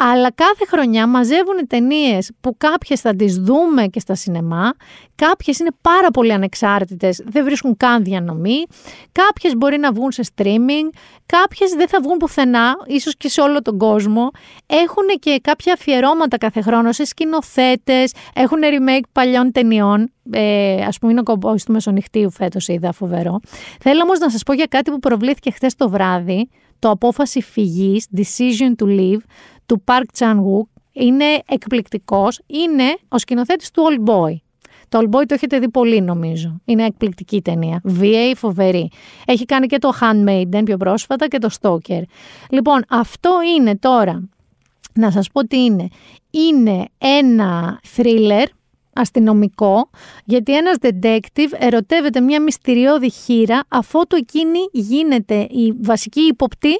Speaker 1: αλλά κάθε χρονιά μαζεύουν ταινίες που κάποιες θα τις δούμε και στα σινεμά, κάποιες είναι πάρα πολύ ανεξάρτητες, δεν βρίσκουν καν διανομή, κάποιες μπορεί να βγουν σε streaming, κάποιες δεν θα βγουν πουθενά, ίσως και σε όλο τον κόσμο. Έχουν και κάποια αφιερώματα κάθε χρόνο σε σκηνοθέτες, έχουν remake παλιών ταινιών. Ε, Ας πούμε, είναι ο κομπόι του Μεσονυχτίου φέτος, είδα φοβερό. Θέλω όμως να σας πω για κάτι που προβλήθηκε χθες το βράδυ, το απόφαση φυγής, decision to leave, του Park Chan-wook είναι εκπληκτικός. είναι ο σκηνοθέτης του Old Boy. Το Old Boy το έχετε δει πολύ νομίζω. Είναι εκπληκτική ταινία. VA φοβερή. Έχει κάνει και το Handmaiden πιο πρόσφατα και το Stalker. Λοιπόν, αυτό είναι τώρα, να σας πω τι είναι. Είναι ένα thriller αστυνομικό, γιατί ένας detective ερωτεύεται μια μυστηριώδη χείρα αφότου εκείνη γίνεται η βασική υποπτή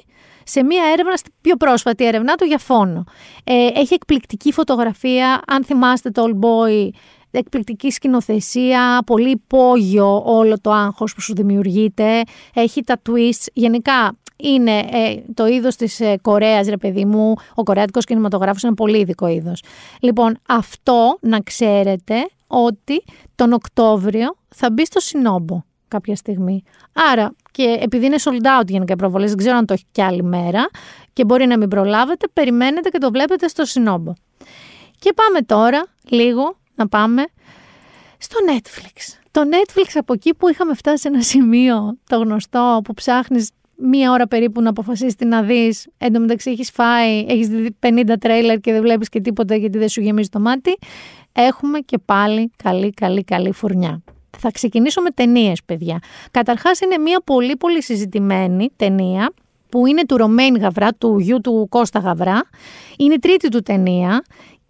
Speaker 1: σε μία έρευνα, στην πιο πρόσφατη έρευνά του για φόνο. Ε, έχει εκπληκτική φωτογραφία, αν θυμάστε το All εκπληκτική σκηνοθεσία, πολύ υπόγειο όλο το άγχος που σου δημιουργείται, έχει τα twists, γενικά είναι ε, το είδος της ε, Κορέας, ρε παιδί μου, ο κορεάτικος κινηματογράφος είναι πολύ ειδικό είδος. Λοιπόν, αυτό να ξέρετε ότι τον Οκτώβριο θα μπει στο Σινόμπο κάποια στιγμή. Άρα και επειδή είναι sold out γενικά οι προβολές, δεν ξέρω αν το έχει κι άλλη μέρα και μπορεί να μην προλάβετε, περιμένετε και το βλέπετε στο συνόμπο Και πάμε τώρα λίγο να πάμε στο Netflix. Το Netflix από εκεί που είχαμε φτάσει σε ένα σημείο το γνωστό που ψάχνεις μία ώρα περίπου να αποφασίσεις τι να δεις. Εν τω μεταξύ, έχεις φάει, έχεις δει 50 τρέιλερ και δεν βλέπεις και τίποτα γιατί δεν σου γεμίζει το μάτι. Έχουμε και πάλι καλή, καλή, καλή φουρνιά. Θα ξεκινήσω με ταινίες, παιδιά. Καταρχάς, είναι μια πολύ πολύ συζητημένη ταινία που είναι του Ρωμέιν Γαβρά, του γιου του Κώστα Γαβρά. Είναι η τρίτη του ταινία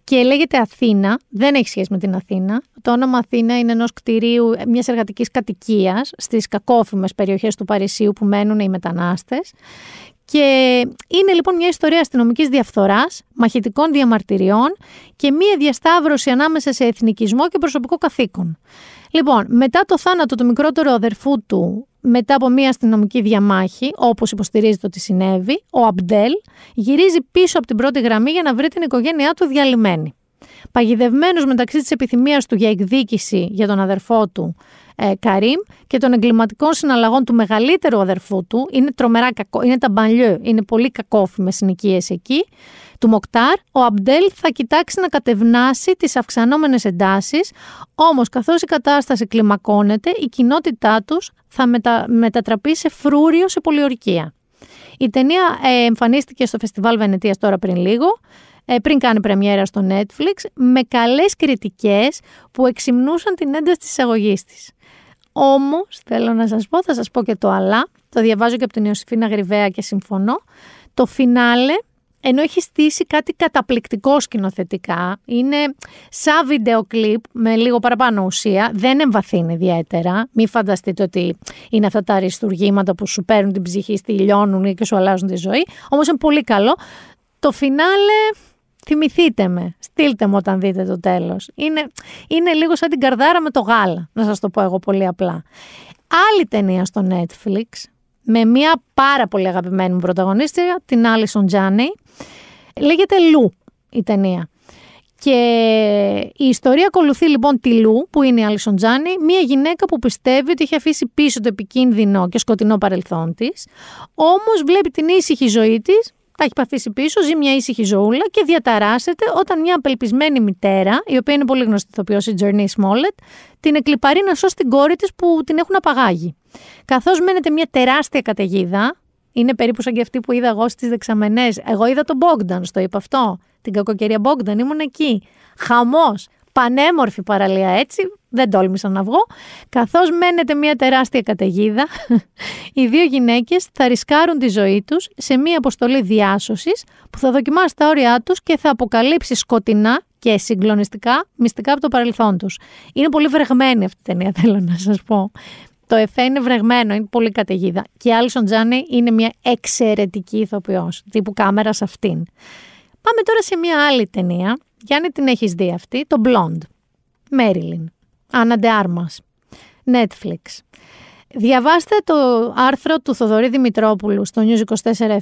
Speaker 1: και λέγεται Αθήνα. Δεν έχει σχέση με την Αθήνα. Το όνομα Αθήνα είναι ενός κτηρίου ε, μιας εργατικής κατοικίας στις κακόφημες περιοχές του Παρισίου που μένουν οι μετανάστες. Και είναι λοιπόν μια ιστορία αστυνομικής διαφθοράς, μαχητικών διαμαρτυριών και μια διασταύρωση ανάμεσα σε εθνικισμό και προσωπικό καθήκον. Λοιπόν, μετά το θάνατο του μικρότερου αδερφού του, μετά από μια αστυνομική διαμάχη, όπως υποστηρίζεται ότι συνέβη, ο Αμπτέλ γυρίζει πίσω από την πρώτη γραμμή για να βρει την οικογένειά του διαλυμένη παγιδευμένος μεταξύ της επιθυμίας του για εκδίκηση για τον αδερφό του ε, και των εγκληματικών συναλλαγών του μεγαλύτερου αδερφού του, είναι τρομερά κακό, είναι τα μπαλιό, είναι πολύ κακόφημες συνοικίες εκεί, του Μοκτάρ, ο Αμπτέλ θα κοιτάξει να κατευνάσει τις αυξανόμενες εντάσεις, όμως καθώς η κατάσταση κλιμακώνεται, η κοινότητά τους θα μετα... μετατραπεί σε φρούριο σε πολιορκία. Η ταινία ε, εμφανίστηκε στο Φεστιβάλ Βενετίας τώρα πριν λίγο. Ε, πριν κάνει πρεμιέρα στο Netflix με καλές κριτικές που εξυμνούσαν την ένταση της εισαγωγής της. Όμως, θέλω να σας πω, θα σας πω και το αλλά, το διαβάζω και από την Ιωσήφινα Γρυβαία και συμφωνώ, το φινάλε ενώ έχει στήσει κάτι καταπληκτικό σκηνοθετικά, είναι σαν βίντεο κλιπ με λίγο παραπάνω ουσία, δεν εμβαθύνει ιδιαίτερα. Μην φανταστείτε ότι είναι αυτά τα αριστουργήματα που σου παίρνουν την ψυχή, στη λιώνουν και σου αλλάζουν τη ζωή. Όμως είναι πολύ καλό. Το φινάλε θυμηθείτε με. Στείλτε μου όταν δείτε το τέλος. Είναι, είναι λίγο σαν την καρδάρα με το γάλα, να σας το πω εγώ πολύ απλά. Άλλη ταινία στο Netflix με μια πάρα πολύ αγαπημένη μου πρωταγωνίστρια, την Alison Τζάνι. Λέγεται Λου η ταινία. Και η ιστορία ακολουθεί λοιπόν τη Λου, που είναι η Άλισον Τζάνι, μια γυναίκα που πιστεύει ότι έχει αφήσει πίσω το επικίνδυνο και σκοτεινό παρελθόν της, όμως βλέπει την ήσυχη ζωή της τα έχει παθήσει πίσω, ζει μια ήσυχη ζωούλα και διαταράσσεται όταν μια απελπισμένη μητέρα, η οποία είναι πολύ γνωστή ηθοποιός, η Τζορνί Σμόλετ, την εκλυπαρεί να σώσει την κόρη της που την έχουν απαγάγει. Καθώς μένεται μια τεράστια καταιγίδα, είναι περίπου σαν και αυτή που είδα εγώ στις δεξαμενές. Εγώ είδα τον Μπόγκταν, στο είπα αυτό. Την κακοκαιρία Μπόγκταν, ήμουν εκεί. Χαμός πανέμορφη παραλία έτσι, δεν τόλμησα να βγω, καθώς μένεται μια τεράστια καταιγίδα, οι δύο γυναίκες θα ρισκάρουν τη ζωή τους σε μια αποστολή διάσωσης που θα δοκιμάσει τα όρια τους και θα αποκαλύψει σκοτεινά και συγκλονιστικά μυστικά από το παρελθόν τους. Είναι πολύ βρεγμένη αυτή η ταινία, θέλω να σας πω. Το ΕΦΕ είναι βρεγμένο, είναι πολύ καταιγίδα. Και η Άλισον Τζάνι είναι μια εξαιρετική ηθοποιός, τύπου κάμερας σε αυτήν. Πάμε τώρα σε μια άλλη ταινία, Γιάννη την έχεις δει αυτή, το Blonde, Μέριλιν, de Armas», Netflix. Διαβάστε το άρθρο του Θοδωρή Δημητρόπουλου στο News 24-7,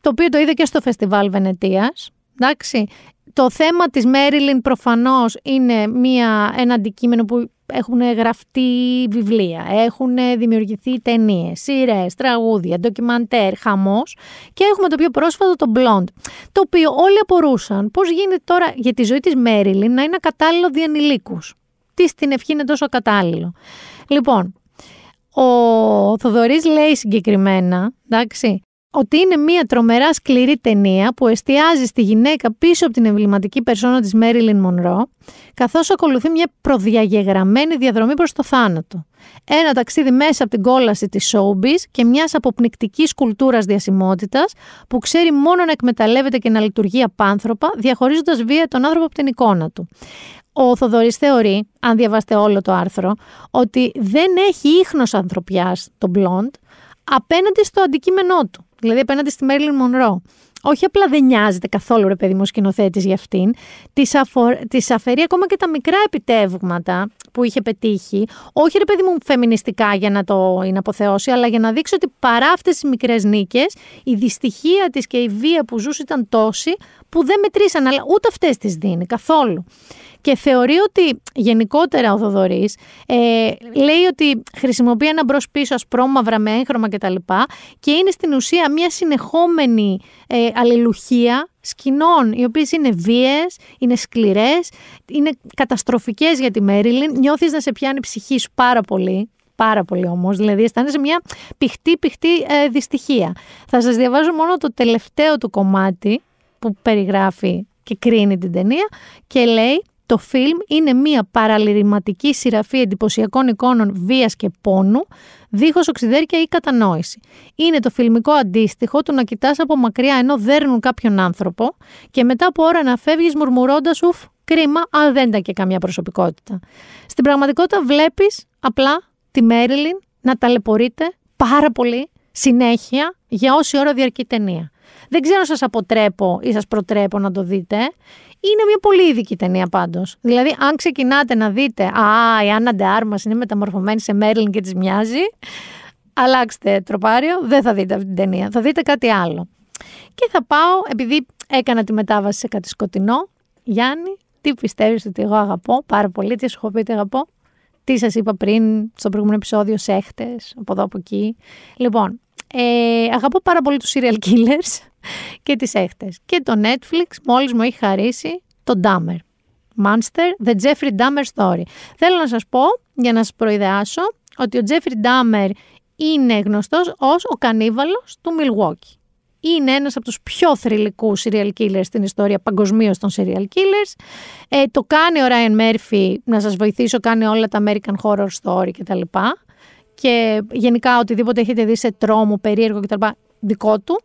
Speaker 1: το οποίο το είδε και στο Φεστιβάλ Βενετίας, εντάξει, το θέμα της Μέριλιν προφανώς είναι μια, ένα αντικείμενο που έχουν γραφτεί βιβλία, έχουν δημιουργηθεί ταινίες, σειρές, τραγούδια, ντοκιμαντέρ, χαμός. Και έχουμε το πιο πρόσφατο, το Blonde. Το οποίο όλοι απορούσαν πώς γίνεται τώρα για τη ζωή της Μέριλιν να είναι ακατάλληλο διανηλίκους. Τι στην ευχή είναι τόσο ακατάλληλο. Λοιπόν, ο Θοδωρής λέει συγκεκριμένα, εντάξει, ότι είναι μια τρομερά σκληρή ταινία που εστιάζει στη γυναίκα πίσω από την εμβληματική περσόνα της Μέριλιν Μονρό, καθώς ακολουθεί μια προδιαγεγραμμένη διαδρομή προς το θάνατο. Ένα ταξίδι μέσα από την κόλαση της showbiz και μιας αποπνικτικής κουλτούρας διασημότητας που ξέρει μόνο να εκμεταλλεύεται και να λειτουργεί απάνθρωπα, διαχωρίζοντας βία τον άνθρωπο από την εικόνα του. Ο Θοδωρής θεωρεί, αν διαβάστε όλο το άρθρο, ότι δεν έχει ίχνος ανθρωπιάς το blond απέναντι στο αντικείμενό του. Δηλαδή απέναντι στη Μέρλιν Μονρό. Όχι απλά δεν νοιάζεται καθόλου ρε παιδί μου σκηνοθέτης για αυτήν. Της αφαιρεί ακόμα και τα μικρά επιτεύγματα που είχε πετύχει. Όχι ρε παιδί μου φεμινιστικά για να το είναι αποθεώσει, αλλά για να δείξει ότι παρά αυτές τις μικρές νίκες, η δυστυχία της και η βία που ζούσε ήταν τόση που δεν μετρήσαν, αλλά ούτε αυτές τις δίνει καθόλου. Και θεωρεί ότι γενικότερα ο Θοδωρής ε, λέει ότι χρησιμοποιεί ένα μπρος πίσω ασπρόμαυρα με έγχρωμα κτλ. Και είναι στην ουσία μια συνεχόμενη ε, αλληλουχία σκηνών, οι οποίες είναι βίαιες, είναι σκληρές, είναι καταστροφικές για τη Μέριλιν. Νιώθεις να σε πιάνει ψυχή σου πάρα πολύ πάρα πολύ όμως. Δηλαδή, αισθάνεσαι μια πηχτή, πηχτή ε, δυστυχία. Θα σας διαβάζω μόνο το τελευταίο του κομμάτι που περιγράφει και κρίνει την ταινία και λέει το φιλμ είναι μια παραλυρηματική σειραφή εντυπωσιακών εικόνων βίας και πόνου, δίχως οξυδέρκεια ή κατανόηση. Είναι το φιλμικό αντίστοιχο του να κοιτάς από μακριά ενώ δέρνουν κάποιον άνθρωπο και μετά από ώρα να φεύγεις, μουρμουρώντας «Ουφ, κρίμα, αν δεν ήταν και καμιά προσωπικότητα». Στην πραγματικότητα βλέπεις απλά τη Μέριλιν να ταλαιπωρείται πάρα πολύ συνέχεια για όση ώρα διαρκεί ταινία. Δεν ξέρω αν σας αποτρέπω ή σας προτρέπω να το δείτε. Είναι μια πολύ ειδική ταινία πάντως. Δηλαδή, αν ξεκινάτε να δείτε, Α, η Άννα Ντεάρμα είναι μεταμορφωμένη σε Μέρλιν και της μοιάζει. Αλλάξτε τροπάριο, δεν θα δείτε αυτή την ταινία. Θα δείτε κάτι άλλο. Και θα πάω, επειδή έκανα τη μετάβαση σε κάτι σκοτεινό, Γιάννη, τι πιστεύεις ότι εγώ αγαπώ πάρα πολύ, τι σου έχω πει ότι αγαπώ. Τι σας είπα πριν στο προηγούμενο επεισόδιο, σε έχτες, από εδώ από εκεί. Λοιπόν, ε, αγαπώ πάρα πολύ τους serial killers. και τις έχτες. Και το Netflix μόλις μου έχει χαρίσει το Dahmer. Monster, The Jeffrey Dahmer Story. Θέλω να σας πω, για να σας προειδεάσω, ότι ο Jeffrey Dahmer είναι γνωστός ως ο κανίβαλος του Milwaukee. Είναι ένας από τους πιο θρηλυκούς serial killers στην ιστορία παγκοσμίως των serial killers. Ε, το κάνει ο Ryan Murphy, να σας βοηθήσω, κάνει όλα τα American Horror Story κτλ. Και, και γενικά οτιδήποτε έχετε δει σε τρόμο, περίεργο κτλ δικό του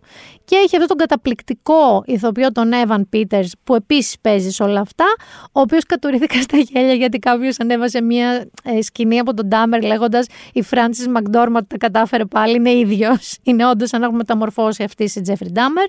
Speaker 1: και έχει αυτό τον καταπληκτικό ηθοποιό τον Evan Peters που επίσης παίζει σε όλα αυτά ο οποίος κατουρίθηκα στα γέλια γιατί κάποιος ανέβασε μια ε, σκηνή από τον Ντάμερ λέγοντας η Francis McDormand τα κατάφερε πάλι, είναι ίδιος είναι όντως αν έχουμε μεταμορφώσει αυτή η Τζέφρι Ντάμερ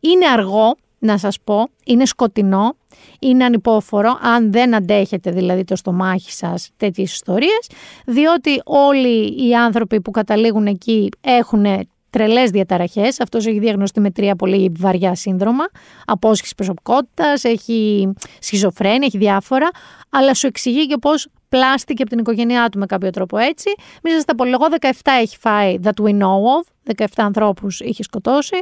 Speaker 1: είναι αργό να σας πω, είναι σκοτεινό, είναι ανυπόφορο, αν δεν αντέχετε δηλαδή το στομάχι σας τέτοιες ιστορίες, διότι όλοι οι άνθρωποι που καταλήγουν εκεί έχουν τρελές διαταραχές. Αυτός έχει διαγνωστεί με τρία πολύ βαριά σύνδρομα. Απόσχηση προσωπικότητας, έχει σχιζοφρένη, έχει διάφορα. Αλλά σου εξηγεί και πώς πλάστηκε από την οικογένειά του με κάποιο τρόπο έτσι. Μην σα τα πω, 17 έχει φάει that we know of. 17 ανθρώπους είχε σκοτώσει.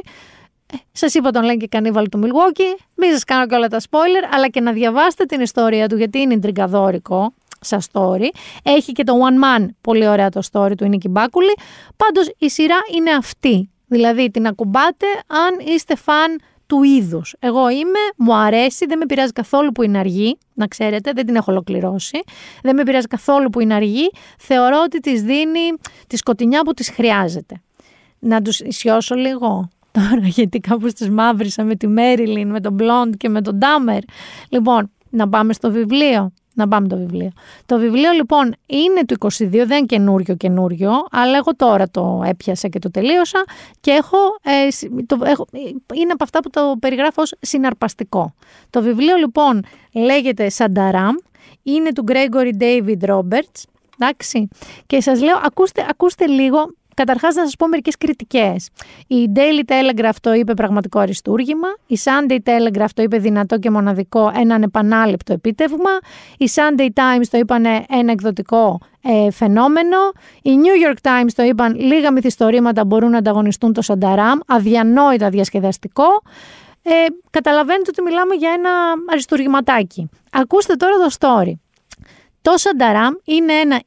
Speaker 1: Ε, σας είπα τον και Κανίβαλ του Milwaukee. Μην σας κάνω και όλα τα spoiler, αλλά και να διαβάσετε την ιστορία του, γιατί είναι τριγκαδόρικο. Σα story. Έχει και το One Man, πολύ ωραία το story του Νίκη Μπάκουλη. Πάντως η σειρά είναι αυτή. Δηλαδή την ακουμπάτε αν είστε φαν του είδους. Εγώ είμαι, μου αρέσει, δεν με πειράζει καθόλου που είναι αργή, να ξέρετε, δεν την έχω ολοκληρώσει. Δεν με πειράζει καθόλου που είναι αργή. Θεωρώ ότι της δίνει τη σκοτεινιά που της χρειάζεται. Να τους ισιώσω λίγο τώρα, γιατί κάπως τις μαύρισα με τη Μέριλιν, με τον Μπλοντ και με τον Ντάμερ. Λοιπόν, να πάμε στο βιβλίο. Να πάμε το βιβλίο. Το βιβλίο λοιπόν είναι του 22, δεν είναι καινούριο καινούριο, αλλά εγώ τώρα το έπιασα και το τελείωσα και έχω, ε, το, έχω, ε, είναι από αυτά που το περιγράφω ως συναρπαστικό. Το βιβλίο λοιπόν λέγεται Σανταράμ, είναι του Gregory David Roberts, εντάξει, και σας λέω ακούστε, ακούστε λίγο Καταρχάς, να σας πω μερικές κριτικές. Η Daily Telegraph το είπε πραγματικό αριστούργημα. Η Sunday Telegraph το είπε δυνατό και μοναδικό, έναν επανάληπτο επίτευγμα. Η Sunday Times το είπαν ένα εκδοτικό ε, φαινόμενο. Οι New York Times το είπαν λίγα μυθιστορήματα μπορούν να ανταγωνιστούν το Σανταράμ. Αδιανόητα διασκεδαστικό. Ε, καταλαβαίνετε ότι μιλάμε για ένα αριστούργηματάκι. Ακούστε τώρα το story. Το Σανταράμ είναι ένα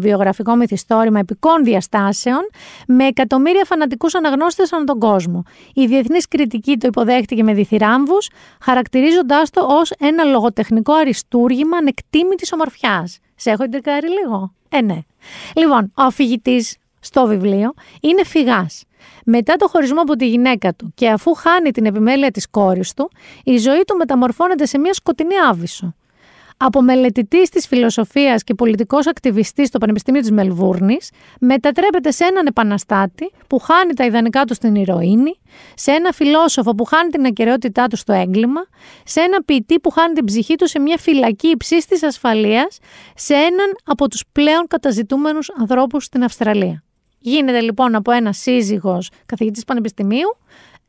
Speaker 1: διεθνής μυθιστόρημα επικών διαστάσεων με εκατομμύρια φανατικούς αναγνώστες ανά τον κόσμο. Η διεθνής κριτική το υποδέχτηκε με διθυράμβους, χαρακτηρίζοντάς το ως ένα λογοτεχνικό αριστούργημα ανεκτήμητη ομορφιάς. Σε έχω εντρικάρει λίγο. Ε, ναι. Λοιπόν, ο αφηγητής στο βιβλίο είναι φυγάς. Μετά το χωρισμό από τη γυναίκα του και αφού χάνει την επιμέλεια της κόρης του, η ζωή του μεταμορφώνεται σε μια σκοτεινή άβυσο από μελετητής της φιλοσοφίας και πολιτικός ακτιβιστής στο Πανεπιστήμιο της Μελβούρνης, μετατρέπεται σε έναν επαναστάτη που χάνει τα ιδανικά του στην ηρωίνη, σε ένα φιλόσοφο που χάνει την ακαιρεότητά του στο έγκλημα, σε ένα ποιητή που χάνει την ψυχή του σε μια φυλακή υψίστη ασφαλείας, σε έναν από τους πλέον καταζητούμενους ανθρώπους στην Αυστραλία. Γίνεται λοιπόν από ένα σύζυγος καθηγητής πανεπιστημίου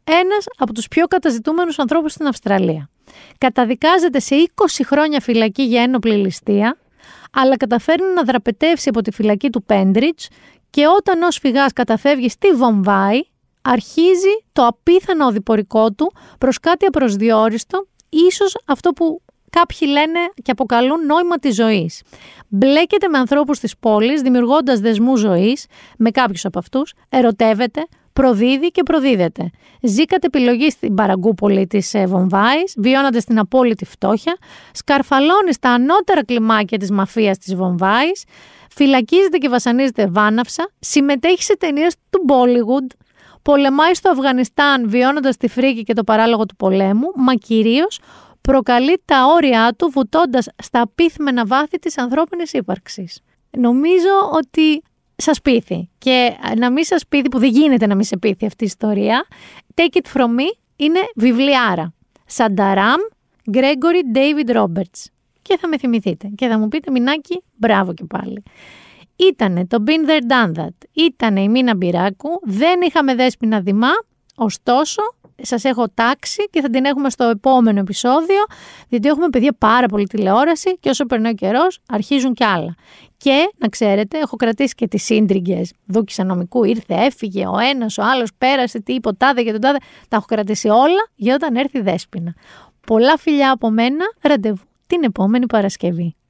Speaker 1: ένα από τους πιο καταζητούμενους ανθρώπους στην Αυστραλία καταδικάζεται σε 20 χρόνια φυλακή για ένοπλη ληστεία, αλλά καταφέρνει να δραπετεύσει από τη φυλακή του Πέντριτς και όταν ως φυγάς καταφεύγει στη Βομβάη, αρχίζει το απίθανο οδηπορικό του προς κάτι απροσδιόριστο, ίσως αυτό που κάποιοι λένε και αποκαλούν νόημα της ζωής. Μπλέκεται με ανθρώπους της πόλης, δημιουργώντας δεσμούς ζωής με κάποιους από αυτούς, ερωτεύεται, προδίδει και προδίδεται. Ζει κατ' επιλογή στην παραγκούπολη της ε, Βομβάης, βιώνοντα την απόλυτη φτώχεια, σκαρφαλώνει στα ανώτερα κλιμάκια της μαφίας της Βομβάης, φυλακίζεται και βασανίζεται βάναυσα, συμμετέχει σε ταινίες του Bollywood, πολεμάει στο Αφγανιστάν βιώνοντας τη φρίκη και το παράλογο του πολέμου, μα κυρίως προκαλεί τα όρια του βουτώντας στα πίθμενα βάθη της ανθρώπινης ύπαρξης. Νομίζω ότι Σας πείθει. Και ε, να μην σας πείθει, που δεν γίνεται να μην σε πείθει αυτή η ιστορία, Take It From Me είναι βιβλιάρα. Σανταράμ, Γκρέγκορι, Ντέιβιντ Ρόμπερτ. Και θα με θυμηθείτε και θα μου πείτε «Μινάκι, μπράβο και πάλι». Ήτανε το Been There Done That, ήτανε η Μίνα Μπυράκου, δεν είχαμε δέσπινα δημά, ωστόσο σας έχω τάξει και θα την έχουμε στο επόμενο επεισόδιο, Διότι έχουμε παιδιά πάρα πολύ τηλεόραση και όσο περνάει ο καιρός αρχίζουν κι άλλα. Και να ξέρετε, έχω κρατήσει και τις σύντριγγες Δούκης ανομικού ήρθε, έφυγε ο ένας, ο άλλος, πέρασε, τι είπε τάδε και τον τάδε. Τα έχω κρατήσει όλα για όταν έρθει η δέσπινα. Πολλά φιλιά από μένα, ραντεβού την επόμενη Παρασκευή.